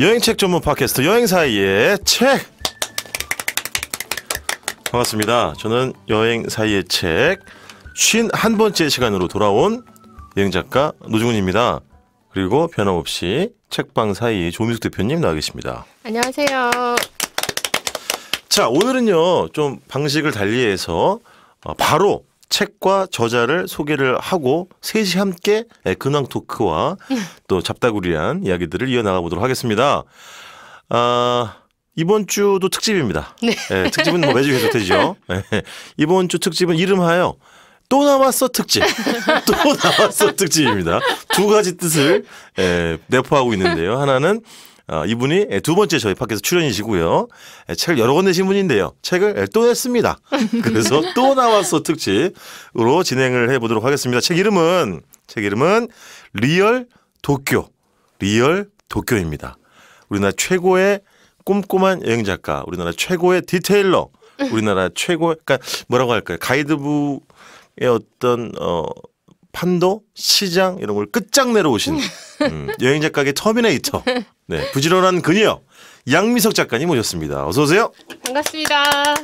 여행책 전문 팟캐스트 여행사이의 책 반갑습니다. 저는 여행사이의 책 51번째 시간으로 돌아온 여행작가 노중훈입니다. 그리고 변함없이 책방 사이의 조민숙 대표님 나와 계십니다. 안녕하세요. 자 오늘은요 좀 방식을 달리해서 어, 바로 책과 저자를 소개를 하고 셋이 함께 예, 근황 토크와 예. 또 잡다구리한 이야기들을 이어나가 보도록 하겠습니다. 아, 이번 주도 특집입니다. 네. 네 특집은 뭐 매주 계속되죠. 네. 이번 주 특집은 이름하여 또 나왔어 특집. 또 나왔어 특집입니다. 두 가지 뜻을 에, 내포하고 있는데요. 하나는 어, 이분이 예, 두 번째 저희 밖에서 출연이시고요. 예, 책을 여러 권 내신 분인데요. 책을 예, 또 냈습니다. 그래서 또 나왔어 특집으로 진행을 해보도록 하겠습니다. 책 이름은 책 이름은 리얼 도쿄 리얼 도쿄입니다. 우리나라 최고의 꼼꼼한 여행 작가, 우리나라 최고의 디테일러, 음. 우리나라 최고 그러니까 뭐라고 할까요? 가이드북의 어떤 어 판도, 시장 이런 걸 끝장내러 오신 음, 여행 작가의 터미네이터. 네, 부지런한 그녀 양미석 작가님 모셨습니다. 어서 오세요. 반갑습니다.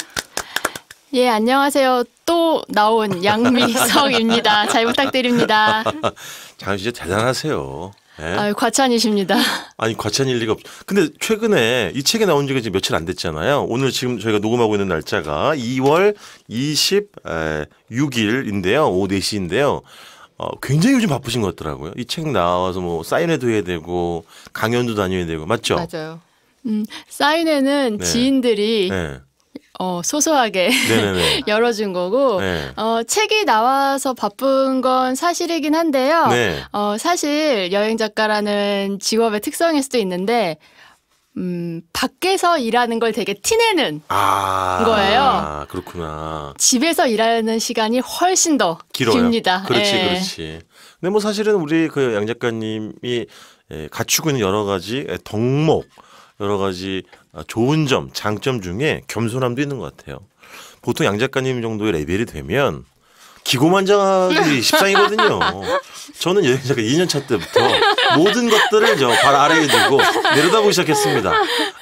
예, 안녕하세요. 또 나온 양미석입니다. 잘 부탁드립니다. 장 진짜 대단하세요. 네. 아유, 과찬이십니다. 아니, 과찬일 리가 없. 근데 최근에 이 책이 나온 지가 지금 며칠 안 됐잖아요. 오늘 지금 저희가 녹음하고 있는 날짜가 2월 26일인데요. 오후 4시인데요. 어, 굉장히 요즘 바쁘신 것 같더라고요. 이 책 나와서 뭐 사인회도 해야 되고 강연도 다녀야 되고 맞죠? 맞아요. 음, 사인회는 네. 지인들이 네. 어, 소소하게 열어준 거고 네. 어, 책이 나와서 바쁜 건 사실이긴 한데요. 네. 어, 사실 여행 작가라는 직업의 특성일 수도 있는데 음, 밖에서 일하는 걸 되게 티내는 아, 거예요. 그렇구나. 집에서 일하는 시간이 훨씬 더 길어요. 깁니다. 그렇지, 예. 그렇지. 근데 뭐 사실은 우리 그양 작가님이 예, 갖추고 있는 여러 가지 예, 덕목, 여러 가지 아, 좋은 점, 장점 중에 겸손함도 있는 것 같아요. 보통 양 작가님 정도의 레벨이 되면 기고만장하기 십상이거든요. 저는 여행자가 2년차 때부터 모든 것들을 저발 아래에 두고 내려다보기 시작했습니다.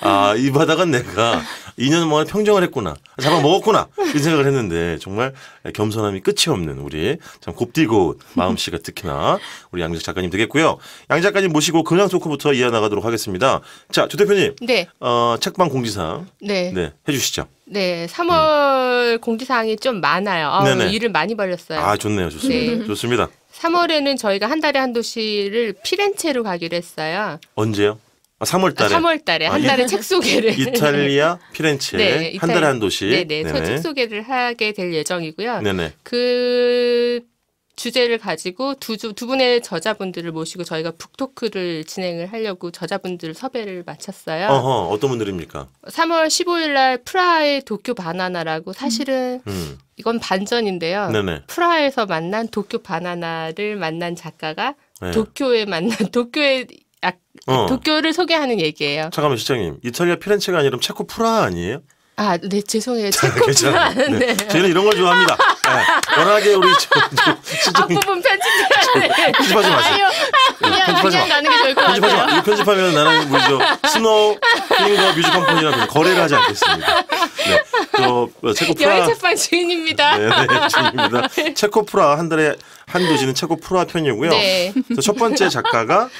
아, 이바다가 내가 2년 만에 평정을 했구나. 잡아 먹었구나. 이 생각을 했는데 정말 겸손함이 끝이 없는 우리 참 곱디고 마음씨가 특히나 우리 양작 작가님 되겠고요. 양 작가님 모시고 근황 토크부터 이어나가도록 하겠습니다. 자, 조 대표님. 네. 어, 책방 공지사항. 네. 네. 해주시죠. 네, 3월 음. 공지사항이 좀 많아요. 아, 일을 많이 벌렸어요. 아, 좋네요. 좋습니다. 네. 좋습니다. 3월에는 저희가 한 달에 한 도시를 피렌체로 가기로 했어요. 언제요? 아, 3월 아, 아, 달에. 아, 3월 달에 한 달에 아, 책 소개를. 이탈리아 네, 피렌체 네, 한 달에 한 도시. 네, 네. 책 소개를 하게 될 예정이고요. 네네. 그 주제를 가지고 두, 두 분의 저자분들을 모시고 저희가 북토크를 진행을 하려고 저자분들 섭외를 마쳤어요. 어허, 어떤 분들입니까? 3월 15일 날 프라하의 도쿄 바나나라고 음. 사실은 음. 이건 반전인데요. 네네. 프라하에서 만난 도쿄 바나나를 만난 작가가 네. 도쿄에 만난 도쿄에 아, 어. 도쿄를 소개하는 얘기예요. 잠깐만 시장님. 이탈리아 피렌체가 아니라 체코 프라하 아니에요? 아, 네, 죄송해요. 체코만. 네. 네. 저희는 이런 걸 좋아합니다. 네. 워낙에 우리 앞부분 편집해야 편집하지 마세요. 그냥, 네, 편집하지 그냥 마. 가는 게 좋을 것 편집하지 마. 이 편집하면 나는 우리 저 스노우, 핑거, 뮤직한 폰이라 거래를 하지 않겠습니다. 네. 또 어, 체코프라. 여행방 주인입니다. 네, 네, 주인입니다. 체코프라 한 달에 한 도시는 체코프라 편이고요. 네. 첫 번째 작가가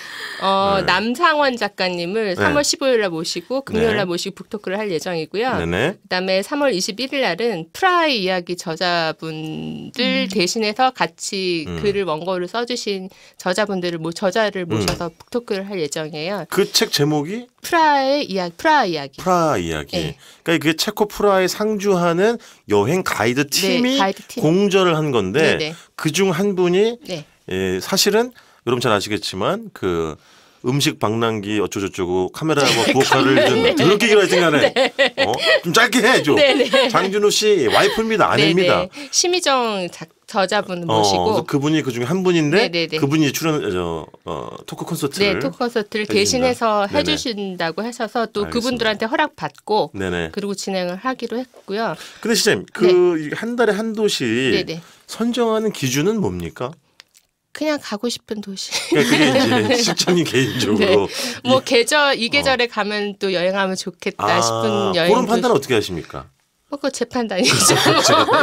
어, 네. 남상원 작가님을 3월 15일 날 모시고 금요일 날 네. 모시고 북토크를 할 예정이고요. 네 그다음에 3월 21일 날은 프라이 이야기 저자분들 음. 대신해서 같이 음. 글을 원고를 써주신 저자분들을 뭐 저자를 음. 모셔서 음. 북토크를 할 예정이에요. 그 책 제목이 프라의 이야기, 프라 이야기. 프라 이야기. 네. 그러니까 그게 체코 프라에 상주하는 여행 가이드 팀이 네, 가이드 팀. 공절을한 건데 네, 네. 그중 한 분이 네. 예, 사실은 여러분 잘 아시겠지만 그 음식 방랑기 어쩌고저쩌고 카메라하고 부엌칼을 더럽게 기어야 생각해. 어? 좀 짧게 해 줘. 네네. 장준호 씨 와이프입니다. 네, 네. 아닙니다. 심희정 작, 저자분 어, 모시고 그분이 그중에 한 분인데 네네네. 네, 그분이 출연 저 어, 토크 콘서트를 네, 토크 콘서트를 대신해서 해 주신다고 하셔서 또 알겠습니다. 그분들한테 허락 받고 네네. 그리고 진행을 하기로 했고요. 근데 시장님 그한 달에 한 도시 네네. 선정하는 기준은 뭡니까? 그냥 가고 싶은 도시. 그러게 그러니까 이제 네. 실장님 개인적으로. 네. 뭐 계절 이 어. 계절에 어. 가면 또 여행하면 좋겠다 아, 싶은 여행. 그런 판단 어떻게 하십니까? 그거 재판단이죠.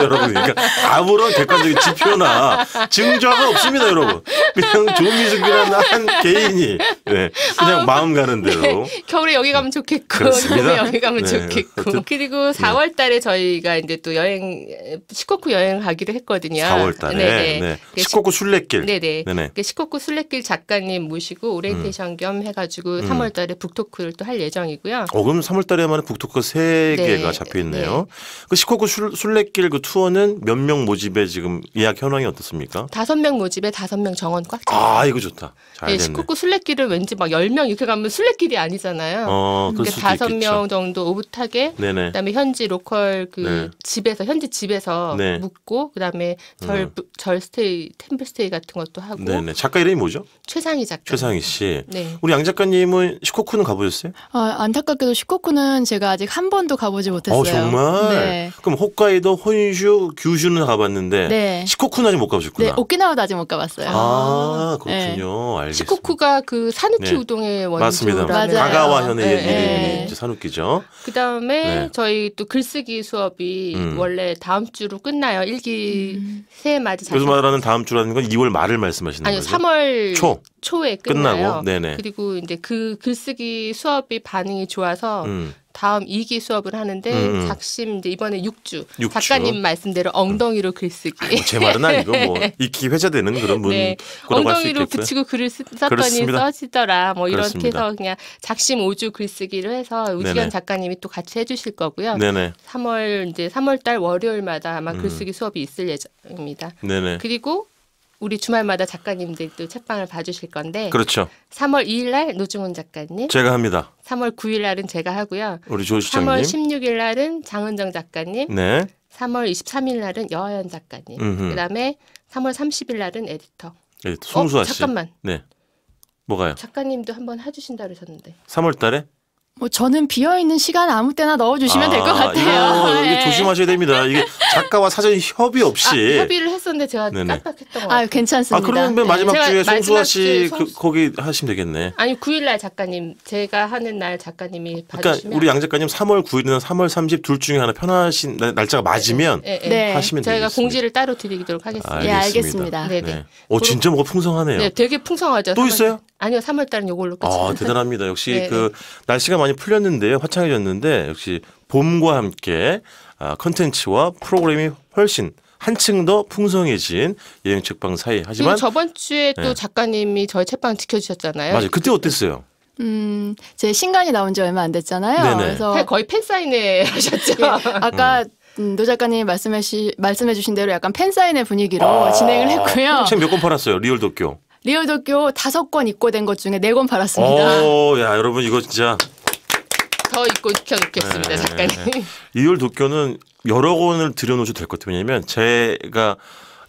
여러분 그러니까 아무런 객관적인 지표나 증조가 없습니다, 여러분. 그냥 조미숙이라는 한 개인이 네, 그냥 아, 마음 가는 네. 대로. 네, 겨울에 여기 가면 좋겠고, 여름에 여기 가면 네, 좋겠고. 하여튼, 그리고 4월 달에 저희가 이제 또 여행 시코쿠 여행 가기로 했거든요. 4월 달에. 네네. 네. 시코쿠 네. 순례길. 네네. 네네. 시코쿠 순례길 작가님 모시고 오리엔테이션 음. 겸해 가지고 3월 음. 달에 북토크를 또 할 예정이고요. 어, 그럼 3월 달에만 북토크 3개가 잡혀 있네요. 그 시코쿠 순례길 그 투어는 몇 명 모집에 지금 예약 현황이 어떻습니까? 다섯 명 모집에 다섯 명 정원 꽉 차. 아 이거 좋다. 잘 예, 네, 시코쿠 순례길을 왠지 막 열명 이렇게 가면 순례길이 아니잖아요. 어, 그럴 그러니까 수도 다섯 명 정도 오붓하게 네네. 그다음에 현지 로컬 그 네. 집에서 현지 집에서 네. 묵고 그다음에 절, 부- 음. 절 스테이 템플 스테이 같은 것도 하고 네네. 작가 이름이 뭐죠? 최상희 작가. 최상희 씨. 네. 우리 양 작가님은 시코쿠는 가보셨어요? 아, 안타깝게도 시코쿠는 제가 아직 한 번도 가보지 어, 못했어요. 어 정말. 정말. 네. 네. 그럼 홋카이도, 혼슈, 규슈는 가봤는데 네. 시코쿠는 아직 못 가보셨구나. 네, 오키나와도 아직 못 가봤어요. 아 그렇군요. 네. 알겠습니다. 시코쿠가 그 사누키 우동의 원조 맞습니다. 가가와 현의 이름이 사누키죠. 그 다음에 저희 또 글쓰기 수업이 음. 원래 다음 주로 끝나요. 일기 음. 새해 맞이. 요래서 말하는 다음 주라는 건 2월 말을 말씀하시는 아니요, 거죠? 아니요, 3월 초. 초에 끝나요. 끝나고, 네네. 그리고 이제 그 글쓰기 수업이 반응이 좋아서 음. 다음 2기 수업을 하는데 음, 음. 작심 이제 이번에 6주, 6주. 작가님 말씀대로 엉덩이로 음. 글쓰기. 아제 뭐 말은 아니고 뭐 익히 네. 회자되는 그런 문 네. 엉덩이로 붙이고 글을 쓰, 썼더니 그렇습니 써지더라. 뭐 이런 렇습 해서 그냥 작심 5주 글쓰기를 해서 우지현 작가님이 또 같이 해주실 거고요. 네네. 3월 이제 3월달 월요일마다 아마 음. 글쓰기 음. 수업이 있을 예정입니다. 네네. 그리고 우리 주말마다 작가님들이또 책방을 봐주실 건데. 그렇죠. 3월 2일 날 노중훈 작가님. 제가 합니다. 3월 9일 날은 제가 하고요. 우리 조 시장님. 3월 16일 날은 장은정 작가님. 네. 3월 23일 날은 여하연 작가님. 음흠. 그다음에 3월 30일 날은 에디터. 에디터 예, 송수아 어, 잠깐만. 씨. 잠깐만. 네. 뭐가요? 작가님도 한번 해주신다 그러셨는데. 3월 달에? 뭐 저는 비어 있는 시간 아무 때나 넣어주시면 아, 될것 같아요. 이거, 이게 네. 조심하셔야 됩니다. 이게 작가와 사전 협의 없이 아, 협의를 했었는데 제가 네네. 깜빡했던 거. 아 괜찮습니다. 아 그러면 맨 마지막 네, 주에 송수아 씨 송... 그, 거기 하시면 되겠네. 아니 9일날 작가님 제가 하는 날 작가님이 그러니까 우리 양 작가님 3월 9일이나 3월 30 둘 중에 하나 편하신 날짜가 네, 맞으면 네, 네, 네, 하시면 저희가 되겠습니다. 공지를 따로 드리도록 하겠습니다. 예 알겠습니다. 네네. 오 어, 진짜 뭐가 풍성하네요. 네 되게 풍성하죠. 또 3월... 있어요? 아니요 3월달은 이걸로 끝. 아 대단합니다. 역시 그 날씨가 많이 풀렸는데요. 화창해졌는데 역시 봄과 함께 아, 컨텐츠와 프로그램이 훨씬 한층 더 풍성해진 여행 책방 사이. 하지만 음, 저번 주에 네. 또 작가님이 저희 책방 지켜주셨잖아요. 맞아요. 그때 어땠어요? 음, 제 신간이 나온 지 얼마 안 됐잖아요. 네네. 그래서 거의 팬 사인회 하셨죠. 예, 아까 음. 노 작가님 말씀해, 시, 말씀해 주신 대로 약간 팬사인회 분위기로 아~ 진행을 했고요. 어, 책몇 권 팔았어요? 리얼 도쿄. 리얼 도쿄 다섯 권 입고된 것 중에 네권 팔았습니다. 오, 어, 야, 여러분 이거 진짜 더 있고 켜 놓겠습니다, 네, 작가님. 이율 도쿄는 여러 권을 들여놓으셔도 될 것 같아요. 왜냐면 제가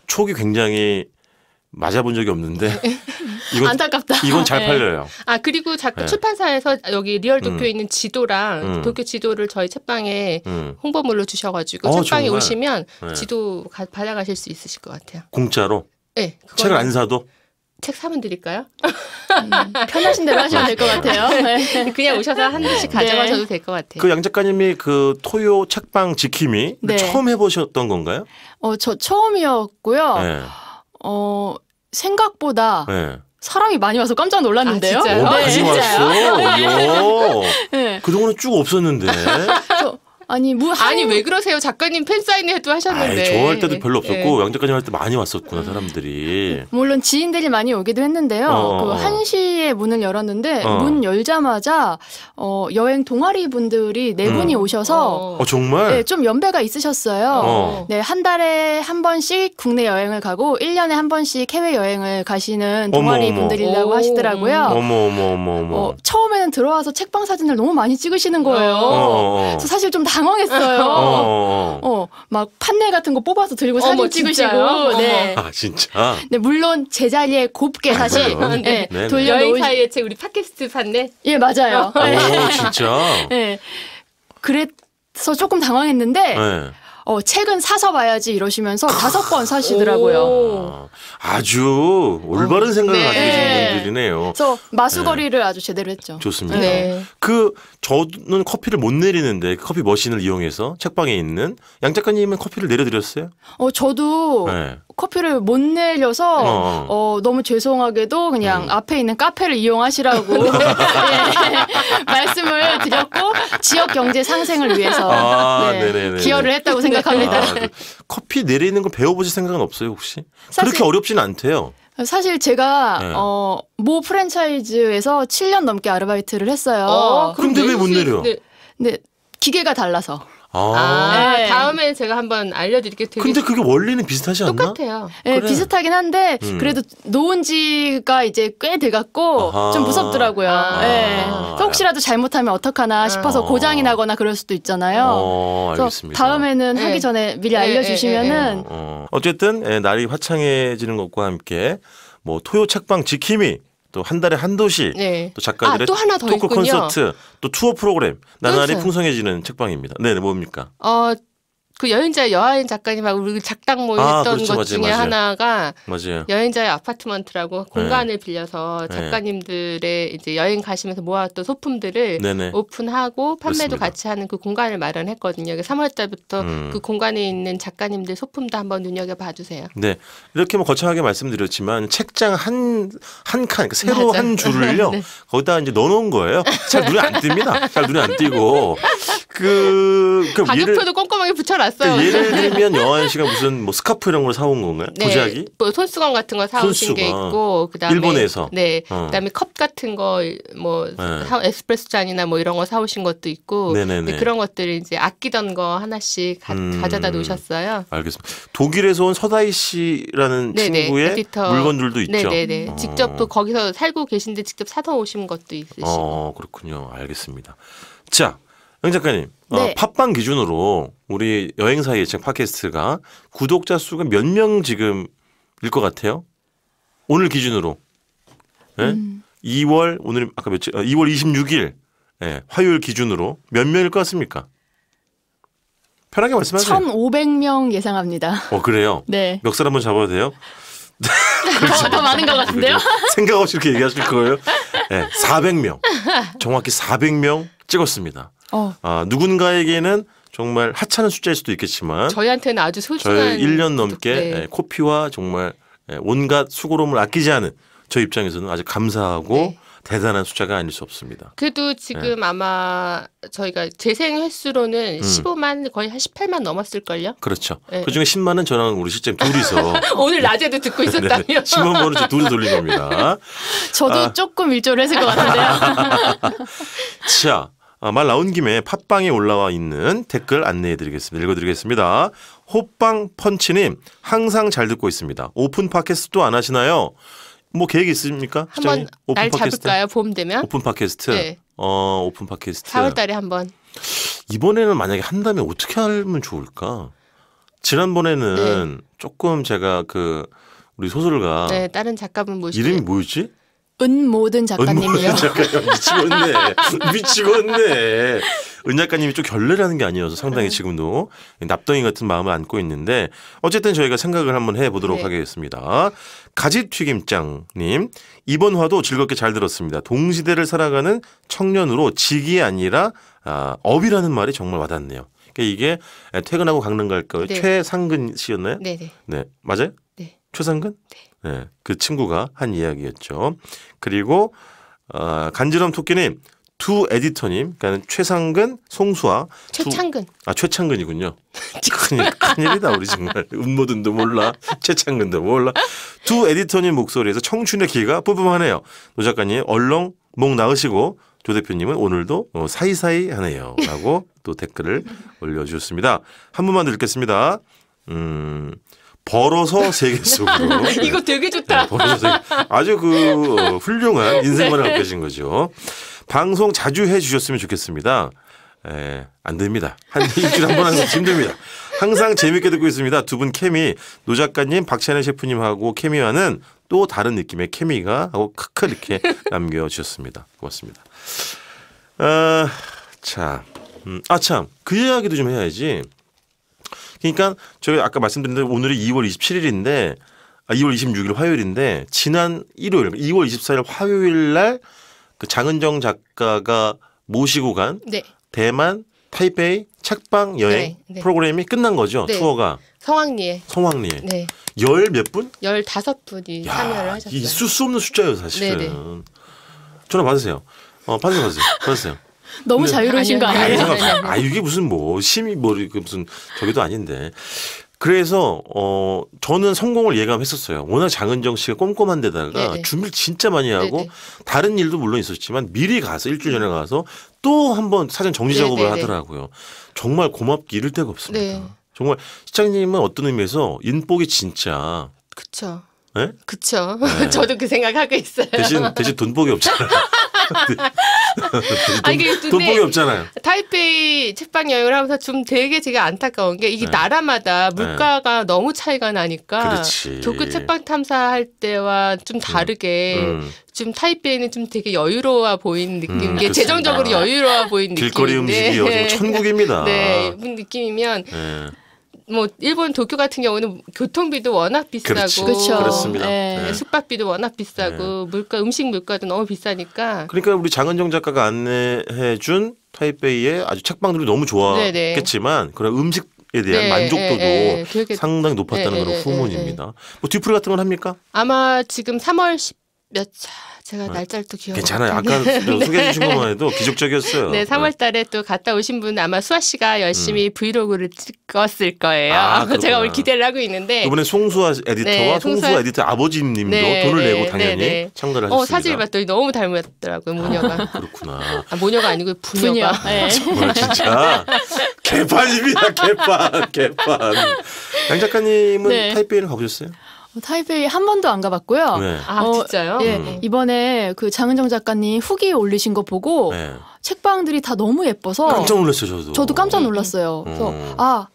촉이 굉장히 맞아본 적이 없는데 네. 이건, 안타깝다. 이건 잘 네. 팔려요. 아 그리고 작가 네. 출판사에서 여기 리얼 도쿄에 음. 있는 지도랑 음. 도쿄 지도를 저희 책방에 음. 홍보물로 주셔가지고 어, 책방에 정말? 오시면 네. 지도 받아가실 수 있으실 것 같아요. 공짜로? 네. 책을 안 사도? 책 사면 드릴까요? 음, 편하신 대로 하시면 될 것 같아요. 아, 네. 네. 그냥 오셔서 한 권씩 네. 가져가셔도 네. 될것 같아요. 그양 작가님이 그 토요 책방 지킴이 네. 처음 해보셨던 건가요? 어, 저 처음이었고요. 네. 어, 생각보다 사람이 많이 와서 깜짝 놀랐는데요. 아, 진짜요? 오, 어, 많이 왔어. 네. 그동안은 쭉 없었는데. 아니 뭐 하루... 아니 왜 그러세요 작가님 팬 사인회도 하셨는데 아 저할 때도 별로 없었고 예. 양작까지할 때 많이 왔었구나 사람들이 물론 지인들이 많이 오기도 했는데요 어, 어 그 어. 1시에 문을 열었는데 어. 문 열자마자 어, 여행 동아리 분들이 네 음. 분이 음. 오셔서 어. 어. 정말 네, 좀 연배가 있으셨어요 어. 네, 한 달에 한 번씩 국내 여행을 가고 1년에 한 번씩 해외 여행을 가시는 동아리 분들이라고 하시더라고요 어머, 어머, 어머, 어머. 처음에는 들어와서 책방 사진을 너무 많이 찍으시는 거예요 그래서 사실 좀다 당황했어요. 어 어, 어. 어, 막 판넬 같은 거 뽑아서 들고 사진 어머, 찍으시고. 네. 아 진짜. 네 물론 제자리에 곱게 아, 사실 네. 네. 네. 돌려놓으 사이에 제 우리 팟캐스트 판넬. 예 맞아요. 어, 오 진짜. 네. 그래서 조금 당황했는데. 네. 어, 책은 사서 봐야지 이러시면서 다섯 권 아. 사시더라고요. 아주 올바른 음, 생각을 네. 가지고 계신 분들이네요. 그 마수거리를 네. 아주 제대로 했죠. 좋습니다. 네. 그 저는 커피를 못 내리는데 그 커피 머신을 이용해서 책방에 있는 양 작가님은 커피를 내려드렸어요? 어, 저도 네. 커피를 못 내려서 어, 어. 어, 너무 죄송하게도 그냥 음. 앞에 있는 카페를 이용하시라고 예, 말씀을 드렸고 지역 경제 상생을 위해서 아, 네, 기여를 했다고 아, 생각합니다. 아, 네. 커피 내리는 걸 배워보실 생각은 없어요 혹시? 그렇게 어렵지는 않대요. 사실 제가 네. 어, 모 프랜차이즈에서 7년 넘게 아르바이트를 했어요. 아, 그런데 왜 못 내려? 네. 네, 기계가 달라서. 아. 아, 네. 다음에 제가 한번 알려드릴게요. 되게 근데 그게 원리는 비슷하지 않나? 똑같아요. 네, 그래. 비슷하긴 한데 음. 그래도 놓은 지가 이제 꽤 돼갖고 아하. 좀 무섭더라고요. 아. 네. 그래 아. 혹시라도 잘못하면 어떡하나 싶어서 아. 고장이 나거나 그럴 수도 있잖아요. 어, 알겠습니다. 다음에는 네. 하기 전에 미리 네, 네, 알려주시면은 어. 어쨌든 예, 날이 화창해지는 것과 함께 뭐 토요 책방 지킴이 또한 달에 한 도시 네. 또 작가들의 아, 또 하나 더 토크 있군요. 콘서트 또 투어 프로그램 나날이 그렇죠. 풍성해지는 책방입니다. 네, 뭡니까? 어, 그 여행자의 여하인 작가님하고 우리 작당 모임 뭐 아, 했던 그렇죠, 것 중에 맞아요. 하나가 맞아요. 여행자의 아파트먼트라고 네. 공간을 빌려서 네. 작가님들의 이제 여행 가시면서 모아왔던 소품들을 네네. 오픈하고 판매도 그렇습니다. 같이 하는 그 공간을 마련했거든요. 3월달부터 음. 그 공간에 있는 작가님들 소품도 한번 눈여겨 봐주세요. 네, 이렇게 뭐 거창하게 말씀드렸지만 책장 한 한 칸, 그러니까 세로 맞아. 한 줄을요 네. 거기다 이제 넣어놓은 거예요. 잘 눈에 안 띕니다. 잘 눈에 안 띄고 그, 가격표도 꼼꼼하게 붙여라. 봤어요. 예를 들면 여한 씨가 무슨 뭐 스카프 이런 걸 사온 건가요? 네, 도자기? 뭐 손수건 같은 거 사오신 손수건. 게 있고 그다음에 일본에서 네 어. 그다음에 컵 같은 거뭐 네. 에스프레소 잔이나 뭐 이런 거 사오신 것도 있고 네, 네, 네. 그런 것들을 이제 아끼던 거 하나씩 가, 음, 져다 놓으셨어요. 알겠습니다. 독일에서 온 서다희 씨라는 네네, 네, 친구의 에디터. 물건들도 있죠. 네네네. 어. 직접 또 거기서 살고 계신데 직접 사다 오신 것도 있으시고. 어 그렇군요. 알겠습니다. 자영 작가님, 네. 어, 팟빵 기준으로 우리 여행사 예측 팟캐스트가 구독자 수가 몇 명 지금일 것 같아요? 오늘 기준으로. 예? 음. 2월 오늘 아까 며칠 아, 2월 26일 예, 화요일 기준으로 몇 명일 것 같습니까? 편하게 말씀하세요. 1,500명 예상합니다. 어 그래요? 네. 멱살 한번 잡아도 돼요? 더, 더 많은 것 같은데요? 그렇죠. 생각 없이 이렇게 얘기하실 거예요? 네, 예, 400명. 정확히 400명 찍었습니다. 어. 아, 누군가에게는 정말 하찮은 숫자일 수도 있겠지만 저희한테는 아주 소중한 저희 1년 넘게 네. 예, 코피와 정말 예, 온갖 수고로움을 아끼지 않은 저 입장에서는 아주 감사하고 네. 대단한 숫자가 아닐 수 없습니다. 그래도 지금 네. 아마 저희가 재생 횟수로는 음. 15만 거의 한 18만 넘었을걸요? 그렇죠. 네. 그중에 10만은 저랑 우리 실장 둘이서 오늘 낮에도 듣고 있었다며. 10만 번을 둘 돌린 겁니다. 저도 아. 조금 일조를 했을 것 같은데요. 자, 아, 말 나온 김에 팟빵에 올라와 있는 댓글 안내해 드리겠습니다. 읽어 드리겠습니다. 호빵 펀치님 항상 잘 듣고 있습니다. 오픈 팟캐스트도 안 하시나요? 뭐 계획 있습니까? 한 번 날 팟캐스트? 잡을까요? 봄 되면 오픈 팟캐스트. 네. 어 오픈 팟캐스트. 4월달에 한번. 이번에는 만약에 한다면 어떻게 하면 좋을까? 지난번에는 네. 조금 제가 그 우리 소설가 네 다른 작가분 모시 이름이 뭐였지? 은 모든 작가님이요. 작가님 미치겠네. 미치겠네. 은 작가님이 좀 결례라는 게 아니어서 상당히 네. 지금도 납덩이 같은 마음을 안고 있는데 어쨌든 저희가 생각을 한번 해보도록 네. 하겠습니다. 가지튀김장님 이번 화도 즐겁게 잘 들었습니다. 동시대를 살아가는 청년으로 직이 아니라 아, 업이라는 말이 정말 와닿네요. 그러니까 이게 퇴근하고 강릉 갈까 네. 최상근 씨였나요? 네네. 네. 네 맞아요? 네. 최상근? 네. 네, 그 친구가 한 이야기였죠. 그리고 어, 간지럼 토끼님, 두 에디터님, 그러니까 최상근, 송수아, 최창근, 두, 아 최창근이군요. 큰일, 큰일이다 우리 정말 음모든도 몰라, 최창근도 몰라. 두 에디터님 목소리에서 청춘의 기가 뿜뿜하네요. 노 작가님 얼렁 목 나으시고 조 대표님은 오늘도 어, 사이사이 하네요. 라고 또 댓글을 올려주셨습니다. 한 분만 더 읽겠습니다. 음, 벌어서 세계 속으로. 이거 되게 좋다. 네, 벌어서 세계. 아주 그 훌륭한 네. 인생관을 갖고 네. 계신 거죠. 방송 자주 해 주셨으면 좋겠습니다. 에, 예, 안 됩니다. 한 일주일에 한번 하는 건 힘듭니다. 항상 재밌게 듣고 있습니다. 두 분 케미, 노 작가님, 박찬혜 셰프님하고 케미와는 또 다른 느낌의 케미가 하고 크크 이렇게 남겨주셨습니다. 고맙습니다. 아, 자, 음, 아 참, 그 이야기도 좀 해야지. 그러니까 저희 아까 말씀드린 대로 오늘이 2월 27일인데 아, 2월 26일 화요일인데 지난 일요일 2월 24일 화요일 날그 장은정 작가가 모시고 간 네. 대만 타이페이 책방 여행 네, 네. 프로그램이 끝난 거죠 네. 투어가 성황리에 성황리에 네. 열몇 분? 15분이 야, 참여를 하셨어요. 있수 없는 숫자예요 사실은. 네네. 네. 전화 받으세요. 어 받으세요 받으세요 받으세요. 너무 네. 자유로우신 거 아니에요? 아니, 네, 네, 아 이게 무슨 뭐 심이 뭐 무슨 저기도 아닌데 그래서 어 저는 성공을 예감했었어요. 워낙 장은정 씨가 꼼꼼한 데다가 네네. 준비를 진짜 많이 하고 네네. 다른 일도 물론 있었지만 미리 가서 일주일 전에 가서 또 한 번 사전 정지 작업을 하더라고요. 정말 고맙기 이를 데가 없습니다. 정말 시장님은 어떤 의미에서 인복이 진짜 그쵸. 네? 그쵸. 네. 저도 그 생각하고 있어요. 대신 대신 돈복이 없잖아요. 아 이게 돈복이 없잖아요. 타이페이 책방 여행을 하면서 좀 되게 제가 안타까운 게 이게 네. 나라마다 네. 물가가 네. 너무 차이가 나니까 도쿄 책방 탐사할 때와 좀 음. 다르게 음. 음. 좀 타이페이는 좀 되게 여유로워 보이는 느낌. 음, 게 재정적으로 여유로워 보이는 느낌. 길거리 느낌인데. 음식이 요즘 천국입니다. 네, 느낌이면. 네. 뭐 일본 도쿄 같은 경우는 교통비도 워낙 비싸고 그렇죠. 네. 네. 숙박비도 워낙 비싸고 네. 물가 음식 물가도 너무 비싸니까 그러니까 우리 장은정 작가가 안내해 준 타이베이의 아주 책방들이 너무 좋았겠지만 네, 네. 그런 음식 에 대한 네, 만족도도 네, 네, 상당히 높았다는 그런 후문입니다. 뭐 뒤풀이 같은 건 합니까? 아마 지금 3월 10몇 차 제가 네. 날짜를 또 기억. 괜찮아요. 아까 네. 소개해 주신 것만 해도 기적적이었어요. 네, 3월달에 또 갔다 오신 분 아마 수아 씨가 열심히 음. 브이로그를 찍었을 거예요. 아, 제가 오늘 기대를 하고 있는데 이번에 송수아 에디터와 송수아, 송수아 에디터 아버지님도 돈을 내고 당연히 참가를 어, 하셨습니다. 어, 사진을 봤더니 너무 닮았더라고요 모녀가. 아, 그렇구나. 아, 모녀가 아니고 부녀 정말 진짜 개판입니다. 개판, 개판. 양 작가님은 네. 타이페이를 가보셨어요? 어, 타이베이 한 번도 안 가봤고요. 네. 아 어, 진짜요? 예 음. 이번에 그 장은정 작가님 후기 올리신 거 보고 네. 책방들이 다 너무 예뻐서 깜짝 놀랐어요 저도. 저도 깜짝 음. 놀랐어요. 그래서 음. 아.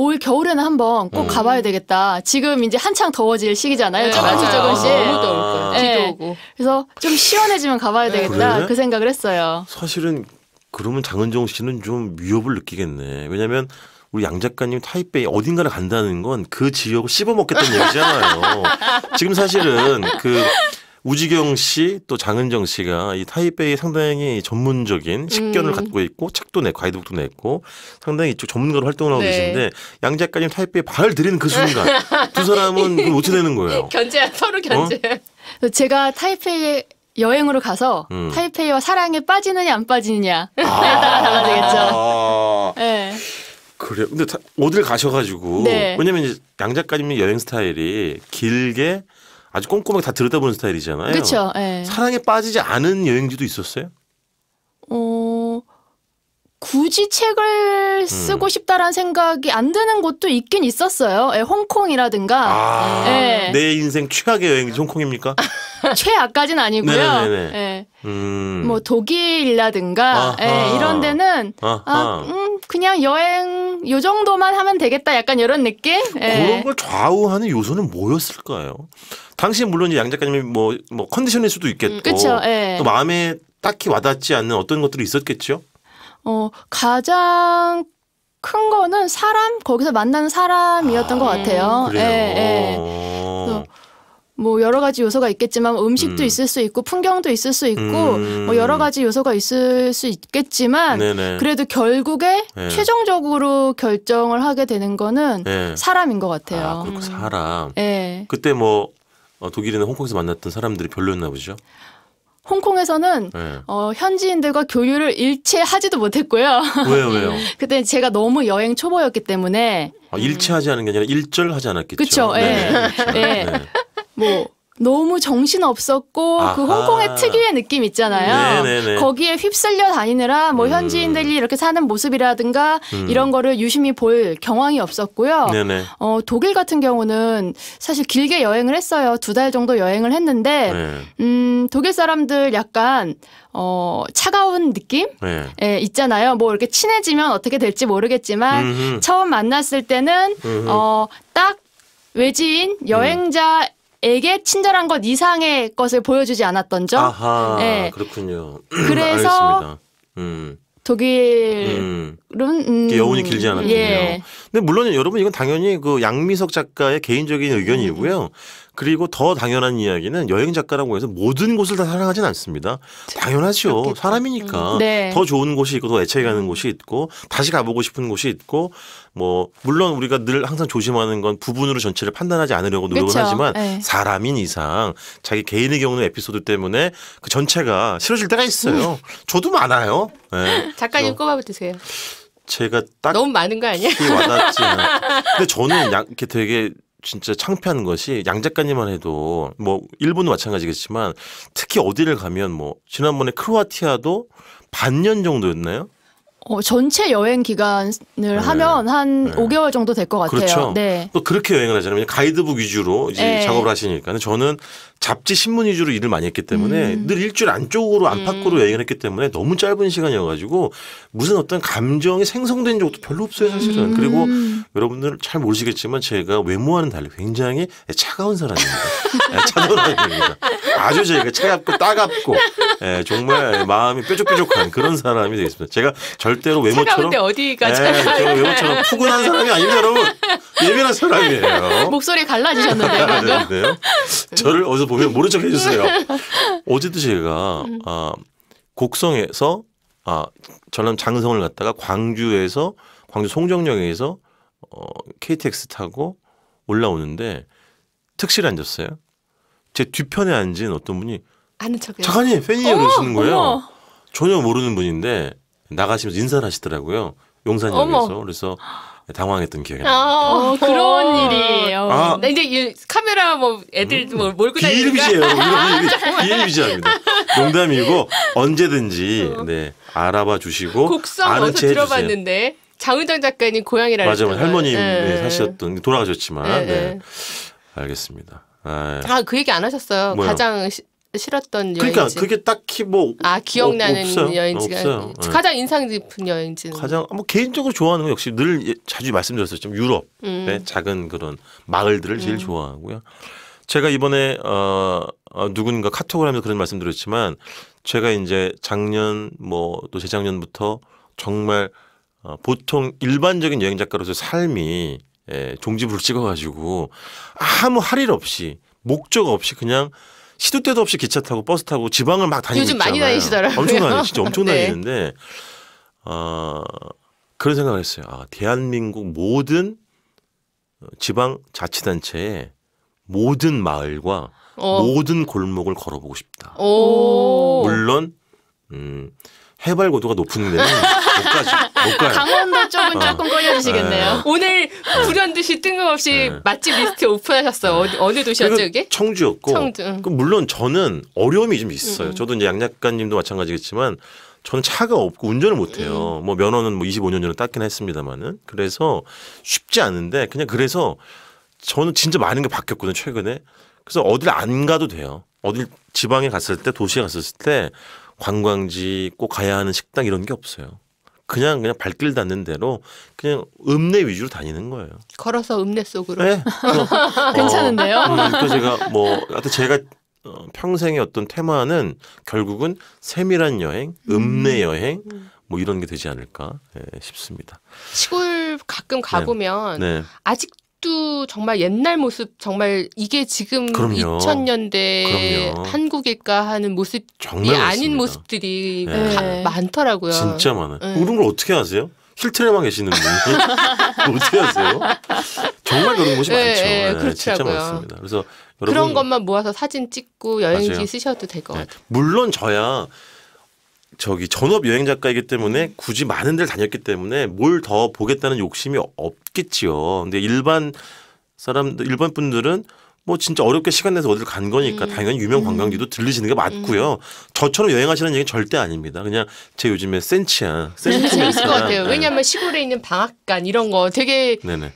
올 겨울에는 한번 꼭 음. 가봐야 되겠다. 지금 이제 한창 더워질 시기잖아요. 네, 조금씩 맞아요. 조금씩. 너무 더울 거예요. 네. 오고. 그래서 좀 시원해지면 가봐야 네. 되겠다. 그래? 그 생각을 했어요. 사실은 그러면 장은정 씨는 좀 위협을 느끼겠네. 왜냐면 우리 양 작가님 타이베이 어딘가를 간다는 건 그 지역을 씹어먹겠다는 얘기잖아요. 지금 사실은 그 우지경 씨 또 장은정 씨가 이 타이베이 상당히 전문적인 식견을 음. 갖고 있고 책도 내 가이드북도 냈고 상당히 이쪽 전문가로 활동을 하고 네. 계신데 양 작가님 타이베이 발을 들이는 그 순간 두 사람은 그걸 어떻게 되는 거예요? 견제 서로 견제. 어? 제가 타이베이 여행으로 가서 음. 타이페이와 사랑에 빠지느냐 안빠지느냐 아~ 따라 달라지겠죠. 아~ 네. 그래요. 근데 다, 어딜 가셔가지고 네. 왜냐면 이제 양 작가님의 여행 스타일이 길게 아주 꼼꼼하게 다 들여다보는 스타일이잖아요. 그렇죠. 네. 사랑에 빠지지 않은 여행지도 있었어요? 어... 굳이 책을 쓰고 음. 싶다라는 생각이 안 드는 곳도 있긴 있었어요. 예, 홍콩이라든가. 아, 예. 내 인생 최악의 여행지 아. 홍콩입니까? 최악까진 아니고요. 네네네. 예. 음. 뭐 독일이라든가 예, 이런 데는 아 아, 음, 그냥 여행 요 정도만 하면 되겠다 약간 이런 느낌. 예. 그런 걸 좌우하는 요소는 뭐였을까요? 당시 물론 양 작가님이 뭐, 뭐 컨디션일 수도 있겠고 음, 그쵸, 예. 또 마음에 딱히 와닿지 않는 어떤 것들이 있었겠죠. 어, 가장 큰 거는 사람 거기서 만나는 사람이었던 아, 것 같아요. 그래요. 음, 예, 예. 뭐 여러 가지 요소가 있겠지만 뭐 음식도 음. 있을 수 있고 풍경도 있을 수 있고 음. 뭐 여러 음. 가지 요소가 있을 수 있겠지만 네네. 그래도 결국에 네. 최종적으로 결정을 하게 되는 거는 네. 사람인 것 같아요. 아, 그렇고 사람. 예. 음. 네. 그때 뭐 어, 독일이나 홍콩에서 만났던 사람들이 별로였나 보죠. 홍콩에서는 네. 어, 현지인들과 교류를 일체 하지도 못했고요. 왜요, 왜요? 그때 제가 너무 여행 초보였기 때문에 아, 일체하지 않은 게 아니라 일절하지 않았겠죠. 그렇죠. 네. 네. 네. 뭐 너무 정신 없었고 그 아하. 그 홍콩의 특유의 느낌 있잖아요. 네네네. 거기에 휩쓸려 다니느라 뭐 음. 현지인들이 이렇게 사는 모습이라든가 음. 이런 거를 유심히 볼 경황이 없었고요. 네네. 어, 독일 같은 경우는 사실 길게 여행을 했어요. 두 달 정도 여행을 했는데 네. 음, 독일 사람들 약간 어, 차가운 느낌 네. 예, 있잖아요. 뭐 이렇게 친해지면 어떻게 될지 모르겠지만 음흠. 처음 만났을 때는 어, 딱 외지인 음. 여행자 음. 에게 친절한 것 이상의 것을 보여주지 않았던 점. 아하, 네. 그렇군요. 음, 그래서 음. 독일은 음. 여운이 길지 음, 않았군요. 예. 근데 물론 여러분 이건 당연히 그 양미석 작가의 개인적인 의견이고요. 그리고 더 당연한 이야기는 여행 작가라고 해서 모든 곳을 다 사랑하진 않습니다. 당연하죠. 그렇겠죠. 사람이니까 음. 네. 더 좋은 곳이 있고 더 애착이 가는 곳이 있고 다시 가보고 싶은 곳이 있고 뭐 물론 우리가 늘 항상 조심하는 건 부분으로 전체를 판단하지 않으려고 노력을 그쵸. 하지만 네. 사람인 이상 자기 개인의 경우는 에피소드 때문에 그 전체가 싫어질 때가 있어요. 음. 저도 많아요. 네. 예. 작가님 꼽아 드세요. 제가 딱 너무 많은 거 아니야? 와닿지. 근데 저는 이렇게 되게 진짜 창피한 것이 양 작가님만 해도 뭐 일본도 마찬가지겠지만 특히 어디를 가면 뭐 지난번에 크로아티아도 반년 정도였나요? 어, 전체 여행 기간을 네. 하면 한 네. 5개월 정도 될 것 같아요. 그렇죠. 네. 또 그렇게 여행을 하잖아요. 가이드북 위주로 이제 네. 작업을 하시니까. 저는 잡지 신문 위주로 일을 많이 했기 때문에 음. 늘 일주일 안쪽으로 음. 안팎으로 음. 여행을 했기 때문에 너무 짧은 시간이어가지고 무슨 어떤 감정이 생성된 적도 별로 없어요 사실은. 음. 그리고 여러분들 잘 모르시겠지만 제가 외모와는 달리 굉장히 차가운 사람입니다. 예, 차가운 사람입니다. 아주 제가 차갑고 따갑고 예, 정말 마음이 뾰족뾰족한 그런 사람이 되겠습니다. 제가 절대로 외모처럼 어디가 예, 제가 외모처럼 푸근한 사람이 아닙니다 여러분. 예민한 사람이에요. 목소리 갈라지셨는데 아, 네, 네. 저를 어서 보면 모른 척 해주세요. 어제도 제가 음. 아, 곡성에서 아, 전남 장성을 갔다가 광주에서 광주 송정역에서 어, KTX 타고 올라오는데 택시를 앉았어요. 제 뒤편에 앉은 어떤 분이 아는 척해요. 작가님 팬이에요 그러시는 거예요. 어머. 전혀 모르는 분인데 나가시면서 인사를 하시더라고요. 용산역에서. 어머. 그래서 당황했던 기억이 나요. 아, 어, 어, 그런 어. 일이. 아. 어. 아, 근 이제 카메라 뭐 애들 음, 뭐 몰고 다니는 비일비재예요. 비일비재합니다. 농담이고 언제든지 어. 네 알아봐 주시고 곡성 아는 어디서 들어봤는데 장은정 작가님 고향이라 맞아요. 할머님 네. 네. 사셨던 돌아가셨지만 네. 네. 네. 알겠습니다. 아그 아, 얘기 안 하셨어요. 뭐요? 가장 시, 싫었던 그러니까 여행지. 그게 딱히 뭐아 기억나는 없어요? 어, 여행지가 없어요. 어. 가장 인상 깊은 여행지는 가장 아, 뭐 개인적으로 좋아하는 거 역시 늘 예, 자주 말씀드렸었죠 유럽의 음. 작은 그런 마을들을 제일 음. 좋아하고요. 제가 이번에 어, 어 누군가 카톡을 하면서 그런 말씀드렸지만 제가 이제 작년 뭐 또 재작년부터 정말 어, 보통 일반적인 여행 작가로서 삶이 예, 종지부를 찍어가지고 아무 할 일 없이 목적 없이 그냥 시도 때도 없이 기차 타고 버스 타고 지방을 막 다니고 요즘 있잖아요. 많이 다니시더라고요. 엄청 다니, 진짜 엄청 네. 다니는데 어, 그런 생각을 했어요. 아, 대한민국 모든 지방 자치단체의 모든 마을과 어. 모든 골목을 걸어보고 싶다. 오. 물론 음, 해발 고도가 높은 데는 못 가지. 못 가요. 강원도 쪽은 어. 조금 꺼려지시겠네요 네. 오늘 불현듯이 뜬금없이 네. 맛집 리스트 오픈하셨어. 요 어느 도시였죠 그게? 청주였고. 청주. 그 물론 저는 어려움이 좀 있어요. 음. 음. 저도 이제 양약관님도 마찬가지겠지만 저는 차가 없고 운전을 못해요. 음. 뭐 면허는 뭐 25년 전에 땄긴 했습니다만은 그래서 쉽지 않은데 그냥 그래서 저는 진짜 많은 게 바뀌었거든요 최근에. 그래서 어딜 안 가도 돼요. 어딜 지방에 갔을 때 도시에 갔을 때 관광지 꼭 가야 하는 식당 이런 게 없어요. 그냥 그냥 발길 닿는 대로 그냥 읍내 위주로 다니는 거예요. 걸어서 읍내 속으로. 네. 어, 괜찮은데요? 어. 음, 그 제가 뭐 하여튼 제가 어, 평생의 어떤 테마는 결국은 세밀한 여행, 읍내 음. 여행 음. 뭐 이런 게 되지 않을까 예, 싶습니다. 시골 가끔 네. 가보면 네. 네. 아직 아직도 정말 옛날 모습 정말 이게 지금 그럼요. 2000년대 그럼요. 한국일까 하는 모습이 정말 아닌 모습들이 네. 가, 많더라고요. 진짜 많아요. 네. 그런 걸 어떻게 아세요? 힐트레만 계시는 분 어떻게 아세요? 정말 그런 곳이 네, 많죠. 네, 그렇더 네, 진짜 많습니다. 그래서 그런 것만 모아서 사진 찍고 여행지 맞아요. 쓰셔도 될것 네. 같아요. 물론 저야 저기 전업 여행 작가이기 때문에 굳이 많은 데를 다녔기 때문에 뭘 더 보겠다는 욕심이 없겠지요. 근데 일반 사람들 일반 분들은 뭐 진짜 어렵게 시간 내서 어딜 디간 거니까 음. 당연히 유명 음. 관광지도 음. 들르시는 게 맞고요. 음. 저처럼 여행하시는 얘기는 절대 아닙니다. 그냥 제 요즘에 센치한 센치한 것 같아요. 네. 왜냐하면 시골에 있는 방앗간 이런 거 되게 네네.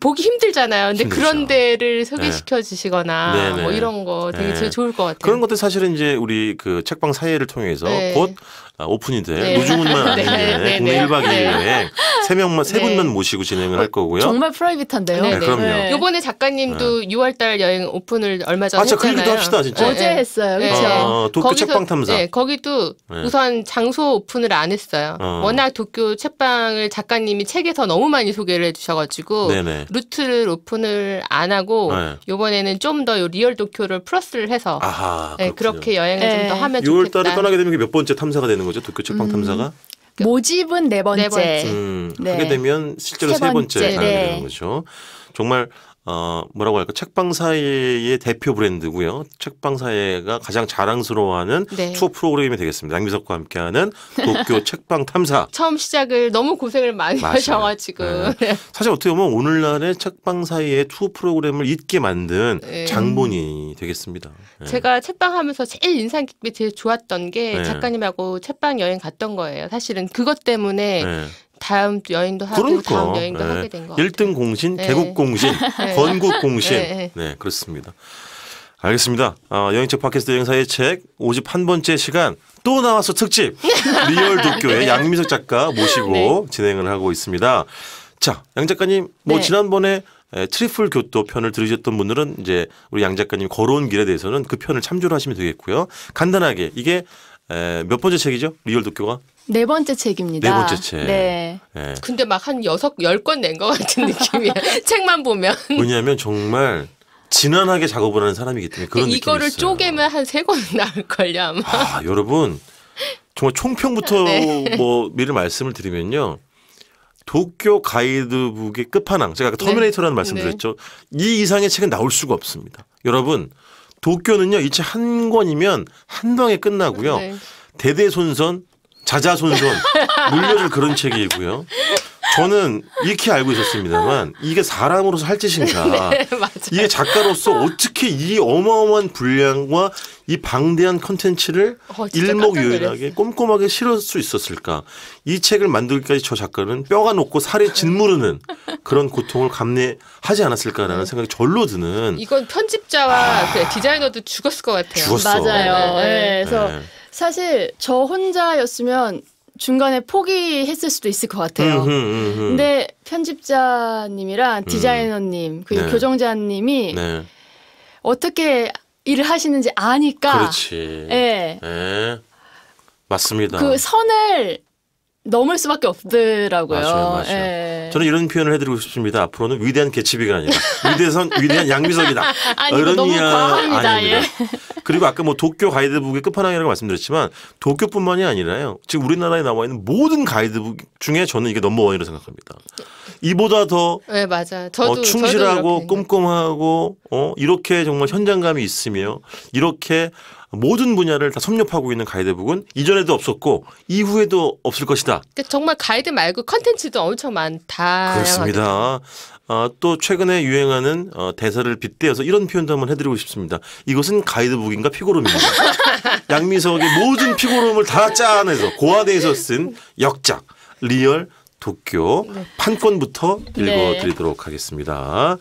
보기 힘들잖아요. 근데 힘들죠. 그런 데를 네. 소개시켜 주시거나 네, 네. 뭐 이런 거 되게 네. 좋을 것 같아요. 그런 것도 사실은 이제 우리 그 책방 사회를 통해서 네. 곧 아, 오픈인데 네. 노중훈만 네, 아니에요. 네, 네, 국내 1박 2일 여행 세 명만 세 네. 분만 모시고 진행을 할 어, 거고요. 정말 프라이빗한데요. 네, 네 그럼요. 요번에 작가님도 6월달 여행 오픈을 얼마 전에 아, 자, 그 했잖아요. 그 얘기도 합시다 진짜. 어제 했어요. 그렇죠. 어, 도쿄 거기서, 책방 탐사. 네, 거기도 우선 장소 오픈을 안 했어요. 어. 워낙 도쿄 책방을 작가님이 책에서 너무 많이 소개를 해주셔가지고 루트를 오픈을 안 하고 요번에는 좀더 리얼 도쿄를 플러스를 해서 아하, 그렇게 여행을 좀 더 하면 좋겠다. 6월달에 떠나게 되면 몇 번째 탐사가 되는 거예요. 거죠? 도쿄 책방 음. 탐사가? 그러니까 모집은 네 번째. 네 번째. 음, 네. 하게 되면 실제로 세 번째, 세 번째. 네. 되는 거죠. 정말 어, 뭐라고 할까 책방사회의 대표 브랜드고요. 책방사회가 가장 자랑스러워하는 네. 투어 프로그램이 되겠습니다. 양미석과 함께하는 도쿄 책방 탐사. 처음 시작을 너무 고생을 많이 맞아요. 하셔가지고 네. 네. 사실 어떻게 보면 오늘날의 책방사회의 투어 프로그램을 잊게 만든 네. 음. 장본이 되겠습니다. 네. 제가 책방하면서 제일 인상 깊게 제일 좋았던 게 네. 작가님하고 책방 여행 갔던 거예요. 사실은 그것 때문에 다음 여행도 하고 그러니까. 다음 여행도 네. 하게 된 거. 1등 공신, 네. 개국 공신, 네. 건국 공신. 네. 네, 네 그렇습니다. 알겠습니다. 어, 여행책 팟캐스트 여행사의 책 51번째 시간 또 나와서 특집 리얼 도쿄의 양민석 작가 모시고 네. 진행을 하고 있습니다. 자, 양 작가님 뭐 지난번에 트리플 교토 편을 들으셨던 분들은 이제 우리 양 작가님 걸어온 길에 대해서는 그 편을 참조를 하시면 되겠고요. 간단하게 이게 몇 번째 책이죠? 리얼 도쿄가? 네 번째 책입니다. 네 번째 책. 네. 예. 근데 막 한 여섯 열 권 낸 것 같은 느낌이야. 책만 보면. 왜냐하면 정말 진한하게 작업을 하는 사람이기 때문에 그런 느낌이 있어요. 이거를 쪼개면 한 세 권 나올 걸요 아마. 아 여러분 정말 총평부터 네. 뭐 미리 말씀을 드리면요. 도쿄 가이드북의 끝판왕 제가 아까 네. 터미네이터라는 네. 말씀드렸죠. 이 이상의 책은 나올 수가 없습니다. 여러분 도쿄는요 이 책 한 권이면 한 방에 끝나고요. 네. 대대손손 자자손손 물려줄 그런 책이고요. 저는 이렇게 알고 있었습니다만 이게 사람으로서 할 짓인가. 네, 이게 작가로서 어떻게 이 어마어마한 분량과 이 방대한 컨텐츠를 어, 일목요연하게 꼼꼼하게 실을 수 있었을까. 이 책을 만들기까지 저 작가는 뼈가 녹고 살에 짓무르는 그런 고통을 감내하지 않았을까라는 생각이 절로 드는. 이건 편집자와 아... 그 디자이너도 죽었을 것 같아요. 죽었어. 맞아요. 네, 네. 네 그래서 네. 사실 저 혼자였으면 중간에 포기했을 수도 있을 것 같아요. 음흠, 음흠. 근데 편집자님이랑 음. 디자이너님 그리고 네. 교정자님이 네. 어떻게 일을 하시는지 아니까. 그렇지. 예. 네. 맞습니다. 그 선을 넘을 수밖에 없더라고요. 맞아요, 맞아요. 예. 저는 이런 표현을 해드리고 싶습니다. 앞으로는 위대한 개츠비가 아니라 위대선 위대한 양미석이다. 아니, 이런 너무 과합니다. 예. 그리고 아까 뭐 도쿄 가이드북의 끝판왕이라고 말씀드렸지만 도쿄뿐만이 아니라요. 지금 우리나라에 나와 있는 모든 가이드북 중에 저는 이게 넘버원이라고 생각합니다. 이보다 더 네, 맞아. 저도, 어, 충실하고 꼼꼼하고 어, 이렇게 정말 현장감이 있으며 이렇게 모든 분야를 다 섭렵하고 있는 가이드북은 이전에도 없었고 이후에도 없을 것이다. 그러니까 정말 가이드 말고 컨텐츠도 엄청 많다. 그렇습니다. 아, 또 최근에 유행하는 어, 대사를 빗대어서 이런 표현도 한번 해드리고 싶습니다. 이것은 가이드북인가 피고름입니다. 양미석의 모든 피고름을 다 짜내서 고아대에서 네. 쓴 역작 리얼 도쿄 네. 판권부터 네. 읽어드리도록 하겠습니다.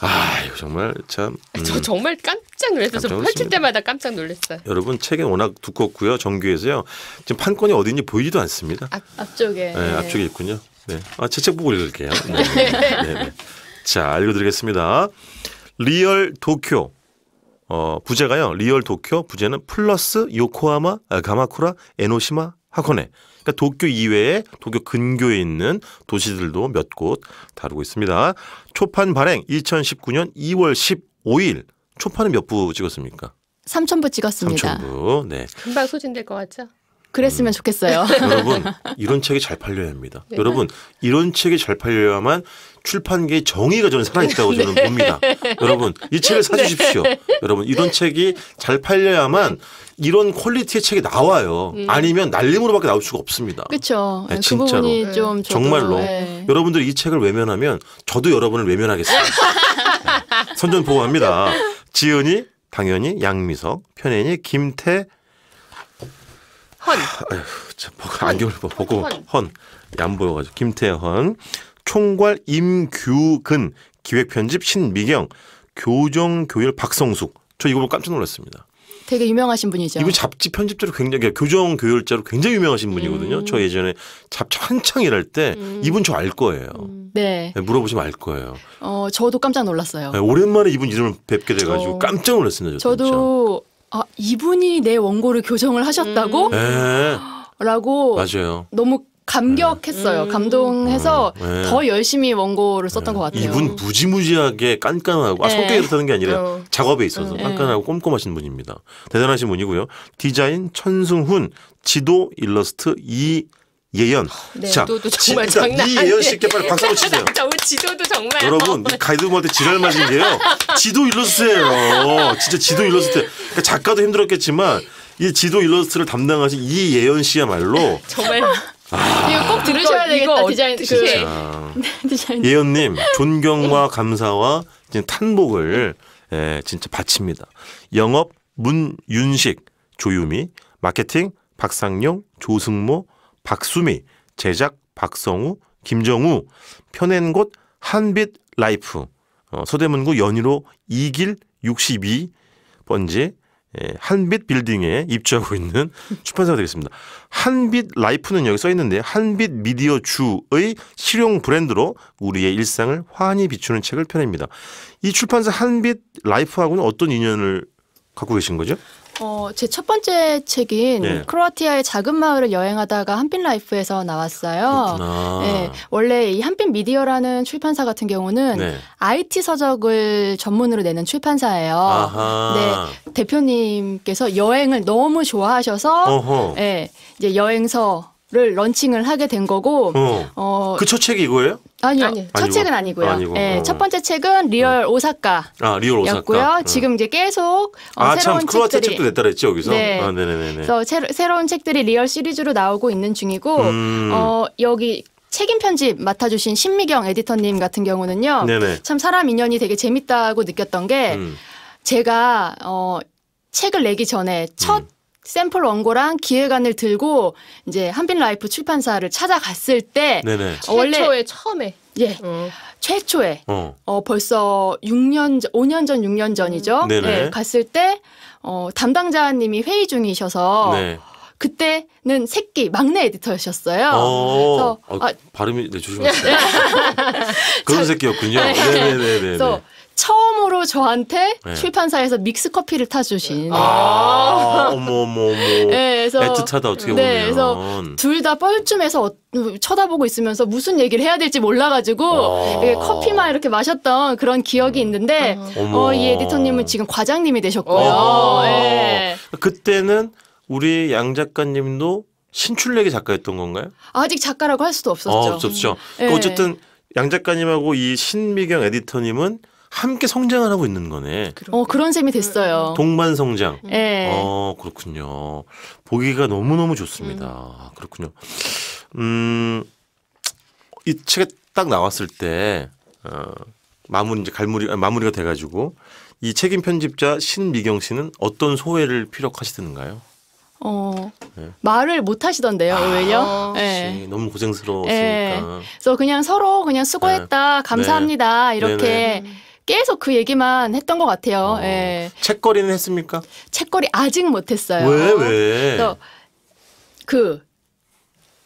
아, 이거 정말 참. 아, 음. 저 정말 깜짝 놀랐어요. 깜짝 펼칠 때마다 깜짝 놀랐어요. 여러분 책이 워낙 두껍고요, 정규에서요. 지금 판권이 어디인지 보이지도 않습니다. 앞, 앞쪽에. 네, 앞쪽에 네. 있군요. 네, 아, 제 책 보고 읽을게요. 네, 네. 네, 네. 자, 알려드리겠습니다. 리얼 도쿄. 어, 부제가요. 리얼 도쿄 부제는 플러스 요코하마, 아, 가마쿠라, 에노시마, 학원에 그러니까 도쿄 이외에 도쿄 근교에 있는 도시들도 몇 곳 다루고 있습니다. 초판 발행 2019년 2월 15일 초판은 몇 부 찍었습니까? 3,000부 찍었습니다. 3,000부. 네. 금방 소진될 것 같죠? 그랬으면 음. 좋겠어요. 여러분 이런 책이 잘 팔려야 합니다. 네. 여러분 이런 책이 잘 팔려야만 출판계의 정의가 저는 살아있다고 저는 네. 봅니다. 여러분 이 책을 네. 사주십시오. 네. 여러분 이런 책이 잘 팔려야만 이런 퀄리티의 책이 나와요. 음. 아니면 날림으로밖에 나올 수가 없습니다. 그렇죠. 네, 그 진짜로. 네. 좀 저도, 정말로 네. 여러분들이 책을 외면하면 저도 여러분을 외면하겠습니다. 네. 선전 보고합니다 지은이 당연히 양미석, 편현이 김태 헌. 아휴, 참, 안경을 보고 헌. 안 보여가지고 김태헌, 총괄 임규근, 기획편집 신미경, 교정교열 박성숙. 저 이거 보고 깜짝 놀랐습니다. 되게 유명하신 분이죠. 이분 잡지 편집자로 굉장히 교정 교열자로 굉장히 유명하신 분이거든요. 음. 저 예전에 잡지 한창 일할 때 음. 이분 저 알 거예요. 음. 네. 네. 물어보시면 알 거예요. 어, 저도 깜짝 놀랐어요. 네, 오랜만에 이분 이름을 뵙게 돼가지고 어. 깜짝 놀랐습니다. 저, 도 아, 이분이 내 원고를 교정을 하셨다고? 음. 네. 라고 맞아요. 너무 감격했어요. 음. 감동해서 아, 네. 더 열심히 원고를 썼던 네. 것 같아요. 이분 무지무지하게 깐깐하고 아, 네. 성격이 그렇다는 게 아니라 어. 작업에 있어서 어. 깐깐하고 네. 꼼꼼하신 분입니다. 대단하신 분이고요. 디자인 천승훈, 지도 일러스트 이 예연. 네, 자, 지도도 정말 지, 장난 이 예연 씨께 빨리 박수 치세요. 저 지도도 정말. 여러분, 가이드분한테 지랄 맞은 게요. 지도 일러스트예요. 진짜 지도 일러스트. 그러니까 작가도 힘들었겠지만 이 지도 일러스트를 담당하신 이 예연 씨야말로 정말 아, 이거 꼭 들으셔야 되겠다 디자인 그 디자인 예연님 존경과 감사와 탄복을 예, 진짜 바칩니다. 영업 문윤식 조유미 마케팅 박상용 조승모 박수미 제작 박성우 김정우 펴낸 곳 한빛 라이프 어, 서대문구 연희로 2길 62번지 예, 한빛 빌딩에 입주하고 있는 출판사가 되겠습니다. 한빛 라이프는 여기 써 있는데 한빛 미디어 주의 실용 브랜드로 우리의 일상을 환히 비추는 책을 펴냅니다. 이 출판사 한빛 라이프하고는 어떤 인연을 갖고 계신 거죠? 어, 제 첫 번째 책인 네. 크로아티아의 작은 마을을 여행하다가 한빛 라이프에서 나왔어요. 그렇구나. 네, 원래 이 한빛 미디어라는 출판사 같은 경우는 네. IT 서적을 전문으로 내는 출판사예요. 아하. 네, 대표님께서 여행을 너무 좋아하셔서 어허. 네, 이제 여행서 를 런칭을 하게 된 거고 어. 어그첫 책이 이거예요? 아니요. 아, 아니요. 첫 아니고. 책은 아니고요. 아니고. 네, 예, 어. 첫 번째 책은 리얼 음. 오사카. 아, 리얼 오사카였고요. 어. 지금 이제 계속 어, 아, 새로운 참, 크로아 책도 냈다 그랬죠, 여기서. 네. 아, 네네네 그래서 새, 로운 책들이 리얼 시리즈로 나오고 있는 중이고 음. 어, 여기 책임 편집 맡아주신 신미경 에디터님 같은 경우는요. 네네. 참 사람 인연이 되게 재밌다고 느꼈던 게 음. 제가 어, 책을 내기 전에 첫 음. 샘플 원고랑 기획안을 들고 이제 한빛라이프 출판사를 찾아갔을 때 네네. 어, 원래 최초에 처음에 예 어. 최초에 어. 어. 벌써 6년 5년 전 6년 전이죠. 음. 네, 갔을 때 어, 담당자님이 회의 중이셔서 네. 그때는 새끼 막내 에디터셨어요. 어, 그래서 아, 아, 발음이 네, 조심하세요. 그런 새끼였군요. 네. 네네네. 처음으로 저한테 네. 출판사에서 믹스 커피를 타주신. 아, 아. 어머, 어머, 어머. 네, 그래서, 애틋하다, 어떻게 네, 보면. 네, 그래서 둘 다 뻘쭘해서 어, 쳐다보고 있으면서 무슨 얘기를 해야 될지 몰라가지고 예, 커피만 이렇게 마셨던 그런 기억이 음. 있는데, 어머. 어, 이 에디터님은 지금 과장님이 되셨고요. 네. 그때는 우리 양 작가님도 신출내기 작가였던 건가요? 아직 작가라고 할 수도 없었죠. 아, 없었죠. 음. 그러니까 어쨌든 양 작가님하고 이 신미경 에디터님은 함께 성장을 하고 있는 거네. 어, 그런 셈이 됐어요. 음. 동반 성장. 음. 네. 어, 그렇군요. 보기가 너무너무 좋습니다. 음. 아, 그렇군요. 음, 이 책이 딱 나왔을 때, 어, 마무리, 이제 갈무리, 아, 마무리가 돼가지고, 이 책임 편집자 신미경 씨는 어떤 소회를 피력하시던가요? 어, 네. 말을 못 하시던데요, 아, 오히려. 아, 네. 너무 고생스러웠으니까. 네. 그래서 그냥 서로 그냥 수고했다, 네. 감사합니다, 네. 이렇게. 네네. 계속 그 얘기만 했던 것 같아요. 어. 예. 책거리는 했습니까? 책거리 아직 못했어요. 왜 왜? 그 그,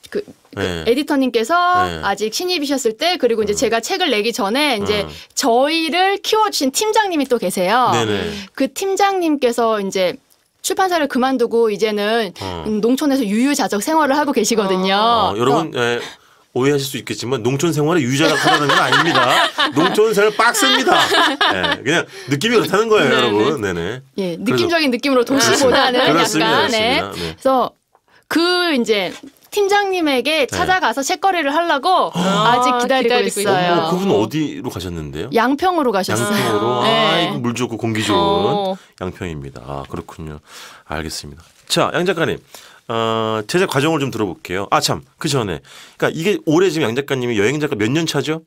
그, 그 네. 에디터님께서 네. 아직 신입이셨을 때 그리고 이제 음. 제가 책을 내기 전에 이제 음. 저희를 키워주신 팀장님이 또 계세요. 네네. 그 팀장님께서 이제 출판사를 그만두고 이제는 어. 음, 농촌에서 유유자적 생활을 하고 계시거든요. 어, 여러분 예, 오해하실 수 있겠지만 농촌 생활의 유자라고하는건 아닙니다. 농촌 생활 빡셉니다. 네, 그냥 느낌이 그렇다는 거예요, 네네. 여러분. 네. 네네. 예, 느낌적인 느낌으로 도시보다는 약간 그렇습니다. 네. 네. 그래서 그 이제 팀장님에게 네. 찾아가서 책거래를 하려고 아, 직 기다리고, 기다리고 있어요. 어머, 그분 어디로 가셨는데요? 양평으로 가셨어요. 양평으로. 아, 물 좋고 공기 좋은 어. 양평입니다. 아, 그렇군요. 알겠습니다. 자, 양 작가님. 어, 제작 과정을 좀 들어볼게요. 아, 참. 그 전에. 그러니까 이게 올해 지금 양 작가님이 여행 작가 몇 년 차죠?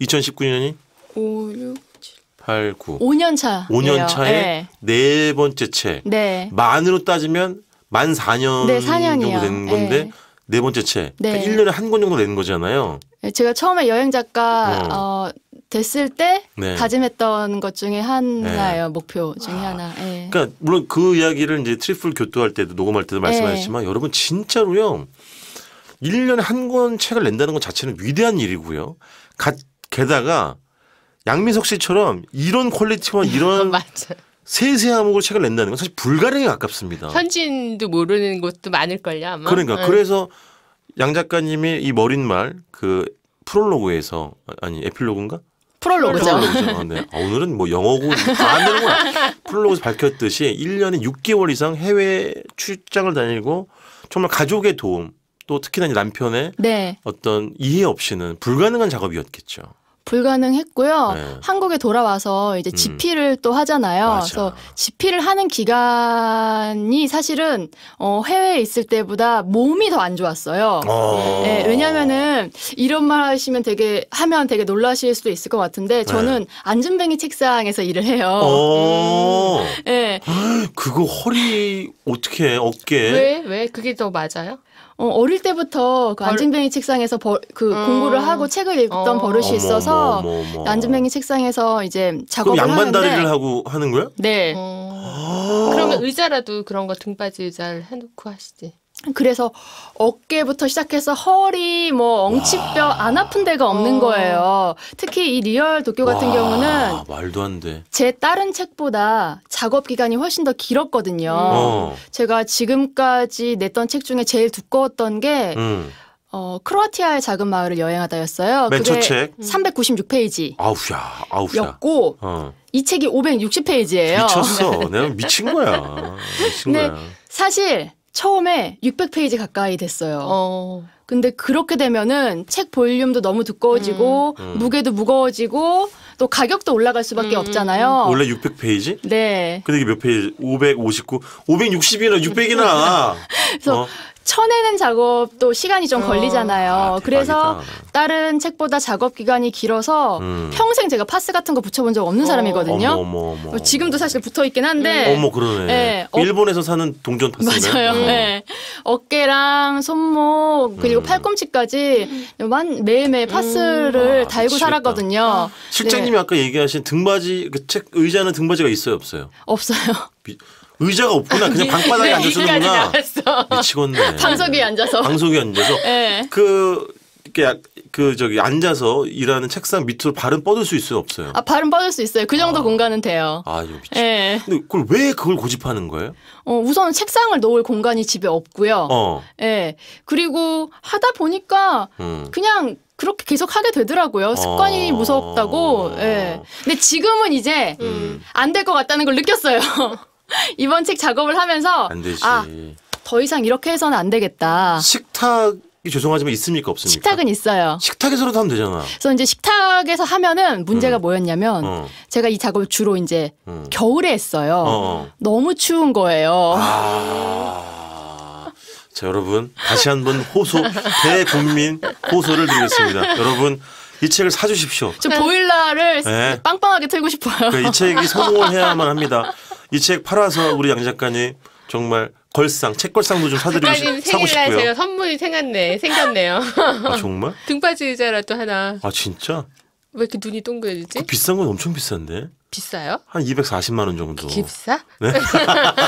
2019년이? 5, 6, 7, 8, 9. 5년 차. 5년 차의 네. 네 번째 책. 네. 만으로 따지면 만 4년 네, 정도 된 건데 네. 네 번째 책. 그러니까 네. 그러니까 1년에 한 권 정도 내는 거잖아요. 제가 처음에 여행 작가 어. 어, 됐을 때 네. 다짐했던 것 중에 하나예요. 네. 목표 중에 아, 하나. 예. 그러니까 물론 그 이야기를 이제 트리플 교토할 때도 녹음할 때도 말씀하셨지만 예. 여러분 진짜로요. 1년에 한 권 책을 낸다는 것 자체는 위대한 일이고요. 가, 게다가 양민석 씨처럼 이런 퀄리티와 이런 세세한으을 책을 낸다는 건 사실 불가능에 가깝습니다. 현지도 모르는 것도 많을걸요 아마. 그러니까 응. 예. 그래서 양 작가님이 이 머린 말 그 프롤로그에서 아니 에필로그인가 프롤로그죠. 프롤로그죠. 아, 네. 아, 오늘은 뭐 영어고 안되는구 프롤로그에서 밝혔듯이 1년에 6개월 이상 해외 출장을 다니고 정말 가족의 도움 또 특히나 남편의 네. 어떤 이해 없이는 불가능한 작업이었겠죠. 불가능했고요. 네. 한국에 돌아와서 이제 집필을 음. 또 하잖아요. 맞아. 그래서 집필을 하는 기간이 사실은 어, 해외에 있을 때보다 몸이 더 안 좋았어요. 어. 네, 왜냐면은 이런 말 하시면 되게 하면 되게 놀라실 수도 있을 것 같은데 네. 저는 네. 앉은뱅이 책상에서 일을 해요. 예. 네. 그거 허리 어떻게 어깨? 왜? 왜 그게 더 맞아요? 어, 어릴 때부터 그 안진뱅이 책상에서 버, 그 음. 공부를 하고 책을 읽던 어. 버릇이 있어서 어머, 어머, 어머. 안진뱅이 책상에서 이제 작업을 양반 하는데 다리를 하고 하는 거야? 네. 어. 그러면 의자라도 그런 거 등받이 의자를 해놓고 하시지. 그래서 어깨부터 시작해서 허리, 뭐 엉치뼈 안 아픈 데가 없는 어. 거예요. 특히 이 리얼 도쿄 같은 와, 경우는 말도 안 돼. 제 다른 책보다 작업 기간이 훨씬 더 길었거든요. 어. 제가 지금까지 냈던 책 중에 제일 두꺼웠던 게 음. 어, 크로아티아의 작은 마을을 여행하다였어요. 맨그첫 책? 396페이지. 음. 아우야, 아우야. 였고 어. 이 책이 560페이지예요. 미쳤어. 내가 미친 거야. 미친 근데 거야. 사실 처음에 600페이지 가까이 됐어요. 어. 근데 그렇게 되면은 책 볼륨도 너무 두꺼워지고 음. 음. 무게도 무거워지고 또 가격도 올라갈 수밖에 음. 없잖아요. 음. 원래 600페이지? 네. 근데 이게 몇 페이지? 559, 560이나 600이나. 그래서 어. 쳐내는 작업도 시간이 좀 어. 걸리잖아요. 아, 그래서 다른 책보다 작업 기간이 길어서 음. 평생 제가 파스 같은 거 붙여본 적 없는 어. 사람이거든요. 어머, 어머, 어머. 지금도 사실 붙어 있긴 한데. 음. 어머 그러네. 네, 어... 일본에서 사는 동전 파스 맞아요. 어. 네. 어깨랑 손목 그리고 음. 팔꿈치까지 만 매일매일 음. 파스를 음. 달고 미 살았거든요. 아, 네. 실장님이 네. 아까 얘기하신 등받이 그 책 의자는 등받이가 있어요 없어요? 없어요. 미... 의자가 없구나. 그냥 방바닥에 네, 앉아서 는구나. 미치겠네. 방석에 앉아서. 방석에 앉아서. 네. 그그 그 저기 앉아서 일하는 책상 밑으로 발은 뻗을 수 있어요, 없어요? 아, 발은 뻗을 수 있어요. 그 정도 아. 공간은 돼요. 아, 이거 미치. 예. 근데 그걸 왜 그걸 고집하는 거예요? 어, 우선 책상을 놓을 공간이 집에 없고요. 어. 예. 그리고 하다 보니까 음. 그냥 그렇게 계속 하게 되더라고요. 습관이 어. 무섭다고. 예. 근데 지금은 이제 음. 안될 것 같다는 걸 느꼈어요. 이번 책 작업을 하면서 안 되지. 아, 더 이상 이렇게 해서는 안 되겠다. 식탁 죄송하지만 있습니까 없습니까? 식탁은 있어요. 식탁에서라도 하면 되잖아. 그래서 이제 식탁에서 하면은 문제가 음. 뭐였냐면 어. 제가 이 작업을 주로 이제 음. 겨울에 했어요. 어, 어. 너무 추운 거예요. 아... 자 여러분 다시 한 번 호소 대국민 호소를 드리겠습니다. 여러분 이 책을 사주십시오. 저 보일러를 네. 빵빵하게 틀고 싶어요. 그러니까 이 책이 성공을 해야만 합니다. 이책 팔아서 우리 양 작가님 정말 걸상 책걸상도 좀 사드리고 싶, 사고 싶고요. 제가 선물이 생겼네 생겼네요. 아, 정말? 등받이 의자라도 하나. 아 진짜? 왜 이렇게 눈이 동그래지지? 그 비싼 건 엄청 비싼데. 비싸요? 한 240만 원 정도. 깁싸? 네.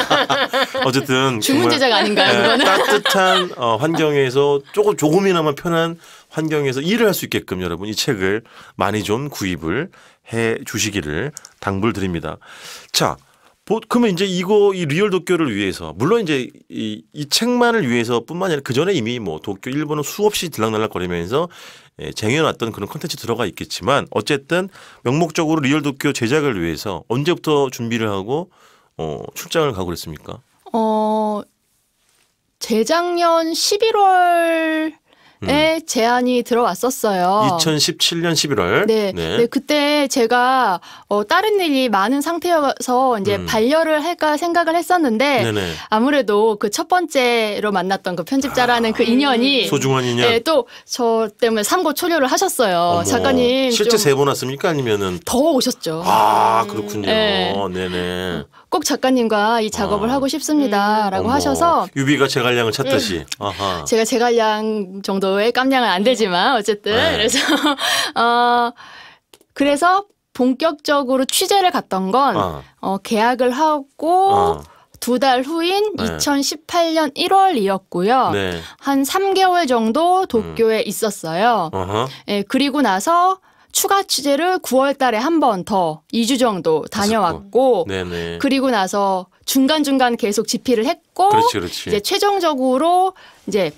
어쨌든 주문 제작 아닌가요? 네, 따뜻한 어, 환경에서 조금 조금이나마 편한 환경에서 일을 할 수 있게끔 여러분 이 책을 많이 좀 구입을 해 주시기를 당부를 드립니다. 자, 그러면 이제 이거 이 리얼 도쿄를 위해서 물론 이제 이, 이 책만을 위해서뿐만 아니라 그 전에 이미 뭐 도쿄 일본은 수없이 들락날락 거리면서 예, 쟁여놨던 그런 컨텐츠 들어가 있겠지만 어쨌든 명목적으로 리얼 도쿄 제작을 위해서 언제부터 준비를 하고 어, 출장을 가고 그랬습니까? 어 재작년 11월 음. 에 제안이 들어왔었어요. 2017년 11월. 네. 네. 네, 그때 제가 어, 다른 일이 많은 상태여서 이제 음. 반려를 할까 생각을 했었는데 네네. 아무래도 그 첫 번째로 만났던 그 편집자라는 그 아, 그 인연이 소중한 인연. 네, 또 저 때문에 삼고 초려를 하셨어요. 어머, 작가님 실제 세 번 왔습니까 아니면은 더 오셨죠. 아 그렇군요. 네. 네네. 어, 꼭 작가님과 이 작업을 아. 하고 싶습니다라고 음. 하셔서 유비가 제갈량을 찾듯이 예. 아하. 제가 제갈량 정도의 깜냥은 안 되지만 어쨌든 네. 그래서 어 그래서 본격적으로 취재를 갔던 건 아. 어, 계약을 하고 아. 어. 두달 후인 네. 2018년 1월이었고요. 네. 한 3개월 정도 도쿄에 음. 있었어요. 예, 네, 그리고 나서 추가 취재를 9월 달에 한 번 더 2주 정도 아, 다녀왔고 네네. 그리고 나서 중간중간 계속 집필을 했고 그렇지, 그렇지. 이제 최종적으로 이제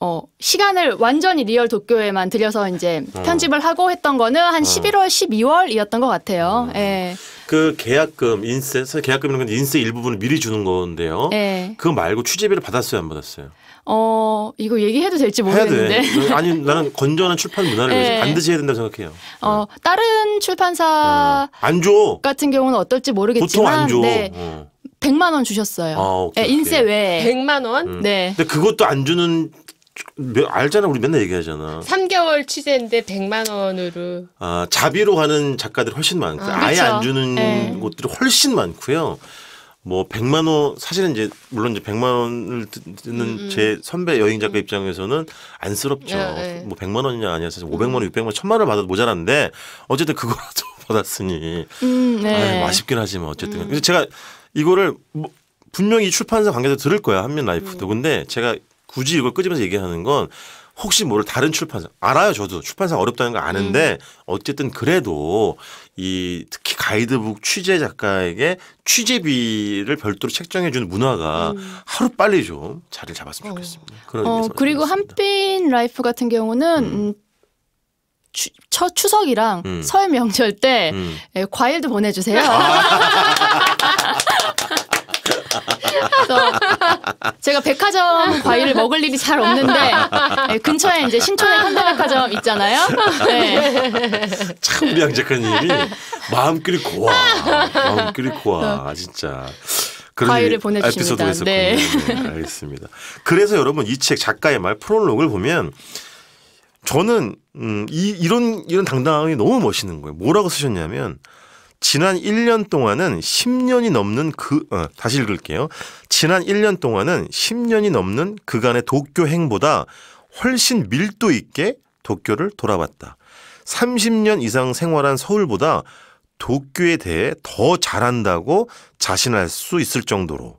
어, 시간을 완전히 리얼 도쿄에만 들여서 이제 어. 편집을 하고 했던 거는 한 어. 11월, 12월이었던 것 같아요. 음. 예. 그 계약금, 인세, 계약금이라는 건 인세 일부분을 미리 주는 건데요. 예. 그거 말고 취재비를 받았어요, 안 받았어요? 어 이거 얘기해도 될지 모르겠는데. 아니 나는 건전한 출판 문화를 위 네. 반드시 해야 된다고 생각해요. 어 네. 다른 출판사 네. 안 줘. 같은 경우는 어떨지 모르겠지만 보통 안 줘. 네. 어. 100만 원 주셨어요. 아, 오케이, 네, 인쇄 외에. 100만 원? 음. 네. 근데 그것도 안 주는 알잖아 우리 맨날 얘기하잖아. 3개월 취재인데 100만 원으로. 아 자비로 가는 작가들이 훨씬 많고 아, 그렇죠. 아예 그렇죠. 안 주는 네. 곳들이 훨씬 많고요. 뭐 100만 원 사실은 이제 물론 이제 100만 원을 듣는 음, 음. 제 선배 여행 작가 입장에서는 안쓰럽죠. 예, 예. 뭐 100만 원이냐 아니냐 사실 500만 원, 600만 음. 원, 1000만 원을 받아도 모자란데 어쨌든 그거라도 받았으니 음, 네. 아유, 아쉽긴 하지만 어쨌든 음. 그래서 제가 이거를 뭐 분명히 출판사 관계자 들을 거야 한면 라이프도 음. 근데 제가 굳이 이걸 끄집어서 얘기하는 건 혹시 뭐를 다른 출판사 알아요 저도 출판사 어렵다는 거 아는데 어쨌든 그래도 이 특히 가이드북 취재 작가에게 취재비를 별도로 책정해 주는 문화가 음. 하루 빨리 좀 자리를 잡았으면 어. 좋겠습니다. 어. 그런 어, 그리고 한빛 라이프 같은 경우는 음. 음 첫 추석이랑 음. 설 명절 때 음. 예, 과일도 보내주세요. 아~ 그 제가 백화점 과일을 먹을 일이 잘 없는데 네, 근처에 이제 신촌에 현대백화점 있잖아요. 네. 참우양 작가님이 마음길이 고와 마음길이 고와 진짜. 과일을 보내주십니다. 에피소드 네. 네. 알겠습니다. 그래서 여러분 이 책 작가의 말 프롤로그를 보면 저는 음, 이, 이런 이런 당당함이 너무 멋있는 거예요. 뭐라고 쓰셨냐면 지난 1년 동안은 10년이 넘는 그 어, 다시 읽을게요. 지난 1년 동안은 10년이 넘는 그간의 도쿄 행보다 훨씬 밀도 있게 도쿄를 돌아봤다. 30년 이상 생활한 서울보다 도쿄에 대해 더 잘한다고 자신할 수 있을 정도로.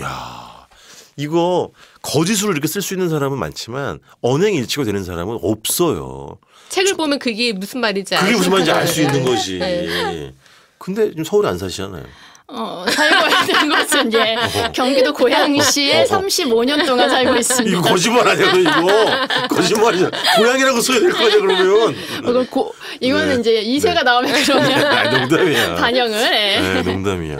야. 이거 거짓으로 이렇게 쓸 수 있는 사람은 많지만 언행 일치가 되는 사람은 없어요. 책을 보면 그게 무슨 말인지 그게 무슨 말인지 알 수 있는 거지. 네. 근데 지금 서울에 안 사시잖아요. 어, 살고 있는 곳은 이 어. 경기도 고양시에 어, 어. 35년 동안 살고 있습니다. 이거 거짓말 아니야, 이거. 거짓말이야. 고양이라고 써야 될거 아니야, 그러면. 이거 고, 이거는 네. 이제 이세가 네. 나오면 네, 그러면. 아, 농담이야. 반영을. 해. 네, 농담이야.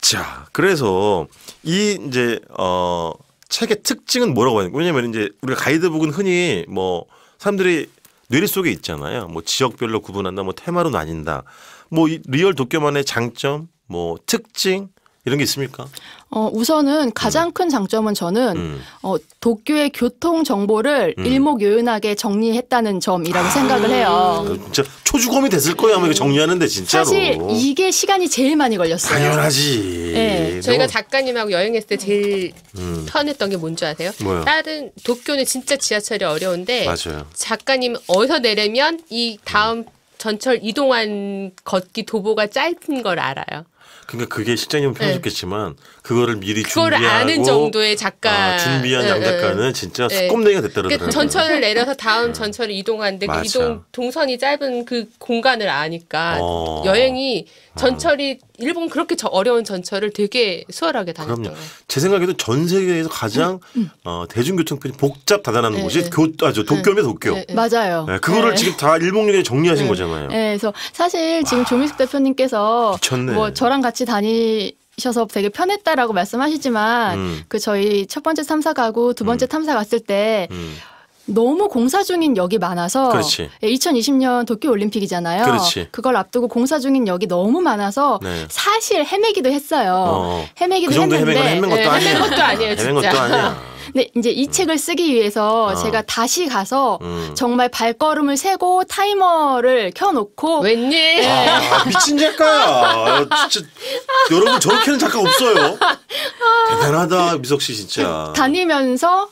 자, 그래서 이 이제, 어, 책의 특징은 뭐라고 하냐. 왜냐면 이제 우리가 가이드북은 흔히 뭐 사람들이 뇌리 속에 있잖아요. 뭐 지역별로 구분한다, 뭐 테마로 나뉜다. 뭐 리얼 도쿄만의 장점, 뭐 특징 이런 게 있습니까? 어, 우선은 가장 음. 큰 장점은 저는 음. 어, 도쿄의 교통 정보를 음. 일목요연하게 정리했다는 점이라고 아, 생각을 해요. 그 진짜 초주검이 됐을 거예요. 아마 이거 정리하는데 진짜로. 사실 이게 시간이 제일 많이 걸렸어요. 당연하지. 네. 저희가 작가님하고 여행했을 때 제일 음. 편했던게 뭔지 아세요? 뭐요? 다른 도쿄는 진짜 지하철이 어려운데 맞아요. 작가님 어디서 내려면 이 다음 전철 이동한 걷기 도보가 짧은 걸 알아요. 그러니까 그게 실장님은 편하겠지만 네. 그거를 미리 그걸 준비하고 아는 정도의 작가 아, 준비한 네, 양 작가는 네. 진짜 네. 수꼼내가 됐더라고요. 그러니까 전철을 내려서 다음 음. 전철을 이동하는데 그 이동 동선이 짧은 그 공간을 아니까 어. 여행이 아. 전철이 일본 그렇게 저 어려운 전철을 되게 수월하게 다녔어요. 그럼요. 제 생각에도 전 세계에서 가장 음, 음. 어, 대중교통편이 복잡 다는 네, 곳이 네. 교, 아저 도쿄면 네, 도쿄. 네, 네. 맞아요. 네, 그거를 지금 다일목요에 정리하신 거잖아요. 네, 그래서 사실 지금 와. 조민숙 대표님께서 미쳤네. 뭐 저랑 같이 다니. 셔서 되게 편했다라고 말씀하시지만 음. 그 저희 첫 번째 탐사 가고 두 번째 음. 탐사 갔을 때 음. 너무 공사 중인 역이 많아서 그렇지. 2020년 예, 도쿄 올림픽이잖아요. 그걸 앞두고 공사 중인 역이 너무 많아서 네. 사실 헤매기도 했어요. 어. 어. 헤매기도 그 정도 했는데 헤맨 것도, 네, 헤맨 것도 아니에요. 헤맨 것도 아니야. 근데 이제 이 책을 쓰기 위해서 어. 제가 다시 가서 음. 정말 발걸음을 세고 타이머를 켜놓고 웬일 네. 아, 미친 작가야 아, 진짜 여러분 저렇게 하는 작가 없어요 대단하다 미석 씨 진짜 다니면서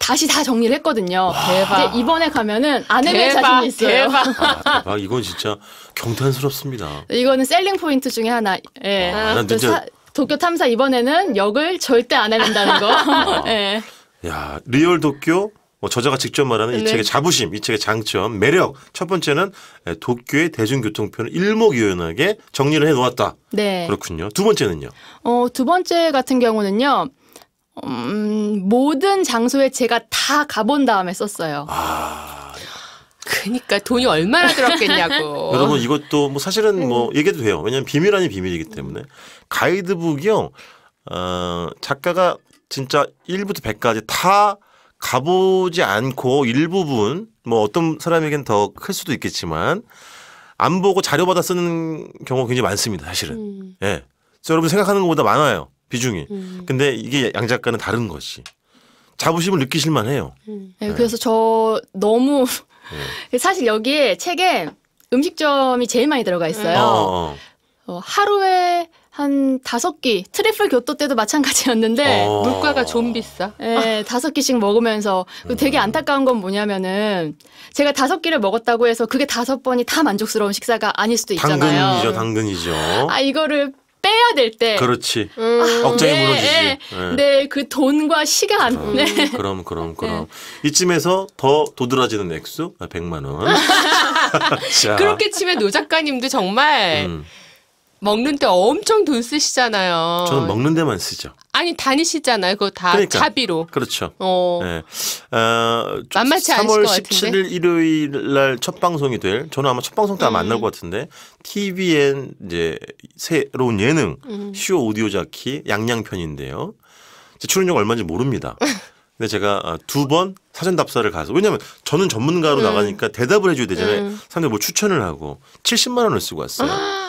다시 다 정리를 했거든요. 대박. 이번에 가면은 안 헤맬 자신이 있어요. 대박. 아 이건 진짜 경탄스럽습니다. 이거는 셀링 포인트 중에 하나. 예. 아, 난 사- 도쿄 탐사 이번에는 역을 절대 안 해낸다는 거. 예. 야 리얼 도쿄 뭐 저자가 직접 말하는 이 네. 책의 자부심, 이 책의 장점, 매력 첫 번째는 예, 도쿄의 대중교통편을 일목요연하게 정리를 해놓았다. 네. 그렇군요. 두 번째는요. 어, 두 번째 같은 경우는요. 음, 모든 장소에 제가 다 가본 다음에 썼어요. 아. 그니까 돈이 얼마나 들었겠냐고. 여러분 이것도 뭐 사실은 뭐 음. 얘기해도 돼요. 왜냐면 비밀 아닌 비밀이기 때문에 가이드북이요. 어, 작가가 진짜 1부터 100까지 다 가보지 않고 일부분 뭐 어떤 사람에겐 더 클 수도 있겠지만 안 보고 자료 받아 쓰는 경우가 굉장히 많습니다. 사실은. 음. 예. 음. 네. 여러분 생각하는 것보다 많아요. 비중이. 음. 근데 이게 양 작가는 다른 것이 자부심을 느끼실만 해요. 음. 네, 네, 그래서 저 너무 네. 사실 여기에 책에 음식점이 제일 많이 들어가 있어요. 어. 어, 어. 어 하루에 한 다섯 끼트래플 교토 때도 마찬가지였는데 어. 물가가 좀 비싸. 예, 다섯 끼씩 먹으면서 그 음. 되게 안타까운 건 뭐냐면은 제가 다섯 끼를 먹었다고 해서 그게 다섯 번이 다 만족스러운 식사가 아닐 수도 있잖아요. 당근이죠, 당근이죠. 아 이거를 해야 될 때. 그렇지. 음. 억장이 네, 무너지지. 네. 네, 네 그 돈과 시간. 어, 네. 그럼 그럼 그럼 네. 이쯤에서 더 도드라지는 액수 100만 아, 원. 그렇게 치면 노 작가님도 정말 음. 먹는 데 엄청 돈 쓰시잖아요. 저는 먹는 데만 쓰죠. 아니 다니시잖아요. 그거 다 그러니까. 자비로. 그렇죠. 어. 네. 어, 만만치 않으실 3월 것 17일 일요일 날 첫 방송이 될 저는 아마 첫 방송 때 아마 음. 안날것 같은데 TVN 이제 새로운 예능 음. 쇼 오디오 자키 양양 편인데요. 출연료가 얼마인지 모릅니다. 근데 제가 아, 두번 사전 답사를 가서 왜냐면 저는 전문가로 음. 나가니까 대답을 해줘야 되잖아요. 음. 사람들뭐 추천을 하고 70만 원을 쓰고 왔어요.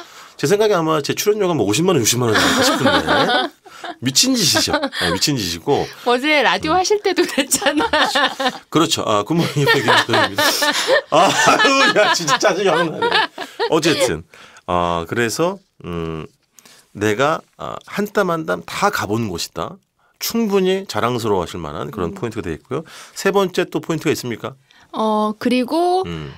제 생각에 아마 제 출연료가 뭐 50만 원, 60만 원 정도 싶은데. 미친 짓이죠. 네, 미친 짓이고. 어제 라디오 음. 하실 때도 그잖아 그렇죠. 아, 굿모닝 백입니다 아, 유 야, 진짜 짜증이 나네. 어쨌든, 어, 그래서, 음, 내가 아, 한땀 한 땀 다 가본 곳이다. 충분히 자랑스러워 하실 만한 그런 음. 포인트가 되겠고요. 세 번째 또 포인트가 있습니까? 어, 그리고, 음.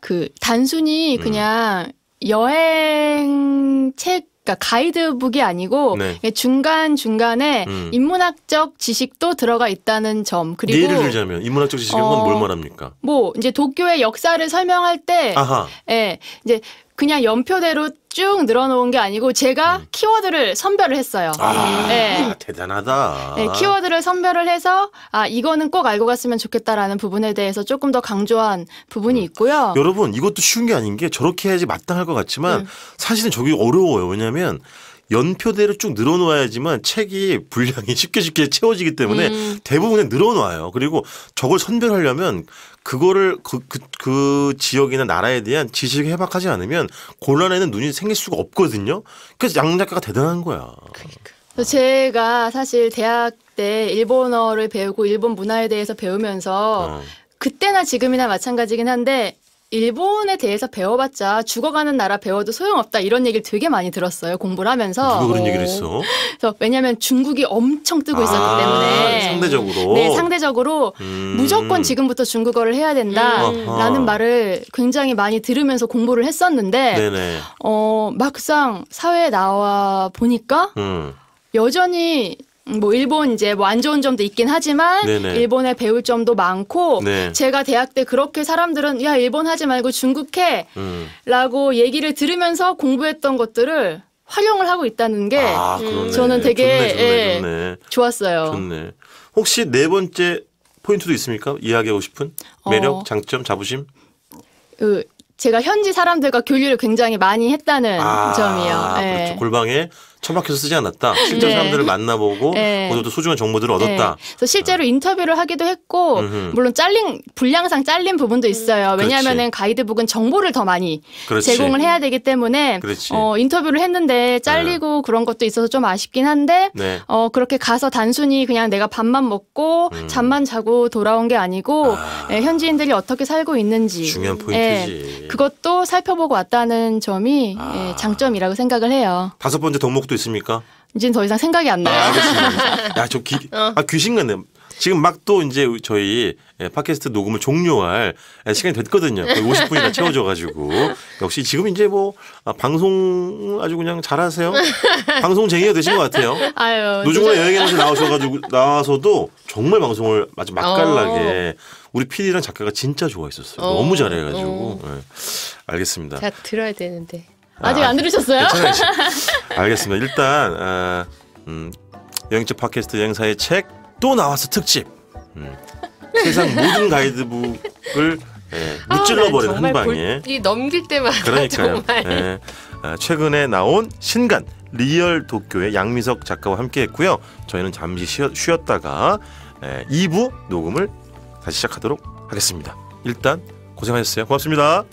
그 단순히 음. 그냥 여행 책 그러니까 가이드북이 아니고 네. 중간 중간에 음. 인문학적 지식도 들어가 있다는 점 그리고 예를 들자면 인문학적 지식은 어, 뭘 말합니까? 뭐 이제 도쿄의 역사를 설명할 때, 아하. 예 이제 그냥 연표대로 쭉 늘어놓은 게 아니고 제가 음. 키워드를 선별을 했어요. 아, 네. 대단하다. 네, 키워드를 선별을 해서 아 이거는 꼭 알고 갔으면 좋겠다라는 부분에 대해서 조금 더 강조한 부분이 음. 있고요. 여러분 이것도 쉬운 게 아닌 게 저렇게 해야지 마땅할 것 같지만 음. 사실은 저게 어려워요. 왜냐하면 연표대로 쭉 늘어놓아야지만 책이 분량이 쉽게 쉽게 채워지기 때문에 음. 대부분에 늘어놓아요 그리고 저걸 선별하려면 그거를 그, 그, 그 지역이나 나라에 대한 지식이 해박하지 않으면 곤란에는 눈이 생길 수가 없거든요. 그래서 양 작가가 대단한 거야. 그러니까. 제가 사실 대학 때 일본어를 배우고 일본 문화에 대해서 배우면서 어. 그때나 지금이나 마찬가지긴 한데 일본에 대해서 배워봤자 죽어가는 나라 배워도 소용없다 이런 얘기를 되게 많이 들었어요 공부를 하면서. 누가 그런 얘기를 했어? 그래서 왜냐하면 중국이 엄청 뜨고 있었기 아, 때문에 상대적으로 네 상대적으로 음. 무조건 지금부터 중국어를 해야 된다라는 음. 말을 굉장히 많이 들으면서 공부를 했었는데 네네. 어 막상 사회에 나와 보니까 음. 여전히 뭐 일본 이제 뭐안 좋은 점도 있긴 하지만 네네. 일본에 배울 점도 많고 네. 제가 대학 때 그렇게 사람들은 야 일본 하지 말고 중국 해라고 음. 얘기를 들으면서 공부했던 것들을 활용을 하고 있다는 게 아, 저는 되게 좋네, 좋네, 예, 좋네. 좋았어요. 좋네. 혹시 네 번째 포인트도 있습니까? 이야기하고 싶은 어. 매력, 어. 장점, 자부심? 그 제가 현지 사람들과 교류를 굉장히 많이 했다는 아, 점이요. 예. 그렇죠. 골방에 천박해서 쓰지 않았다. 실제로 네. 사람들을 만나보고 네. 거기서 소중한 정보들을 네. 얻었다. 네. 그래서 실제로 아. 인터뷰를 하기도 했고 음흠. 물론 잘린 분량상 잘린 부분도 있어요. 왜냐하면 가이드북은 정보를 더 많이 그렇지. 제공을 해야 되기 때문에 어, 인터뷰를 했는데 잘리고 네. 그런 것도 있어서 좀 아쉽긴 한데 네. 어, 그렇게 가서 단순히 그냥 내가 밥만 먹고 음. 잠만 자고 돌아온 게 아니고 아. 예, 현지인들이 어떻게 살고 있는지 중요한 예, 포인트지. 그것도 살펴보고 왔다는 점이 아. 예, 장점이라고 생각을 해요. 다섯 번째 덕목 기억도 있습니까? 이젠 더 이상 생각이 안 나요. 아, 알겠습니다. 야, 저 귀, 어. 아, 귀신 같네. 지금 막 또 이제 저희 예, 팟캐스트 녹음을 종료할 예, 시간이 됐거든요. 거의 50분이나 채워져가지고 역시 지금 이제 뭐 아, 방송 아주 그냥 잘하세요. 방송쟁이가 되신 것 같아요. 아유, 노중훈 여행에서 나오셔가지고 나와서도 정말 방송을 아주 맛깔나게 어. 우리 PD랑 작가가 진짜 좋아했었어요. 어. 너무 잘해가지고 네. 알겠습니다. 자 들어야 되는데. 아직 아, 안 들으셨어요? 괜찮아요. 알겠습니다. 일단 아, 음, 여행집 팟캐스트 여행사의 책 또 나와서 특집. 음, 네. 세상 모든 가이드북을 예, 아, 무찔러버리는 네, 한 방에. 이 넘길 때마다 그러니까요. 정말. 예, 아, 최근에 나온 신간 리얼 도쿄의 양미석 작가와 함께했고요. 저희는 잠시 쉬었, 다가 예, 2부 녹음을 다시 시작하도록 하겠습니다. 일단 고생하셨어요. 고맙습니다.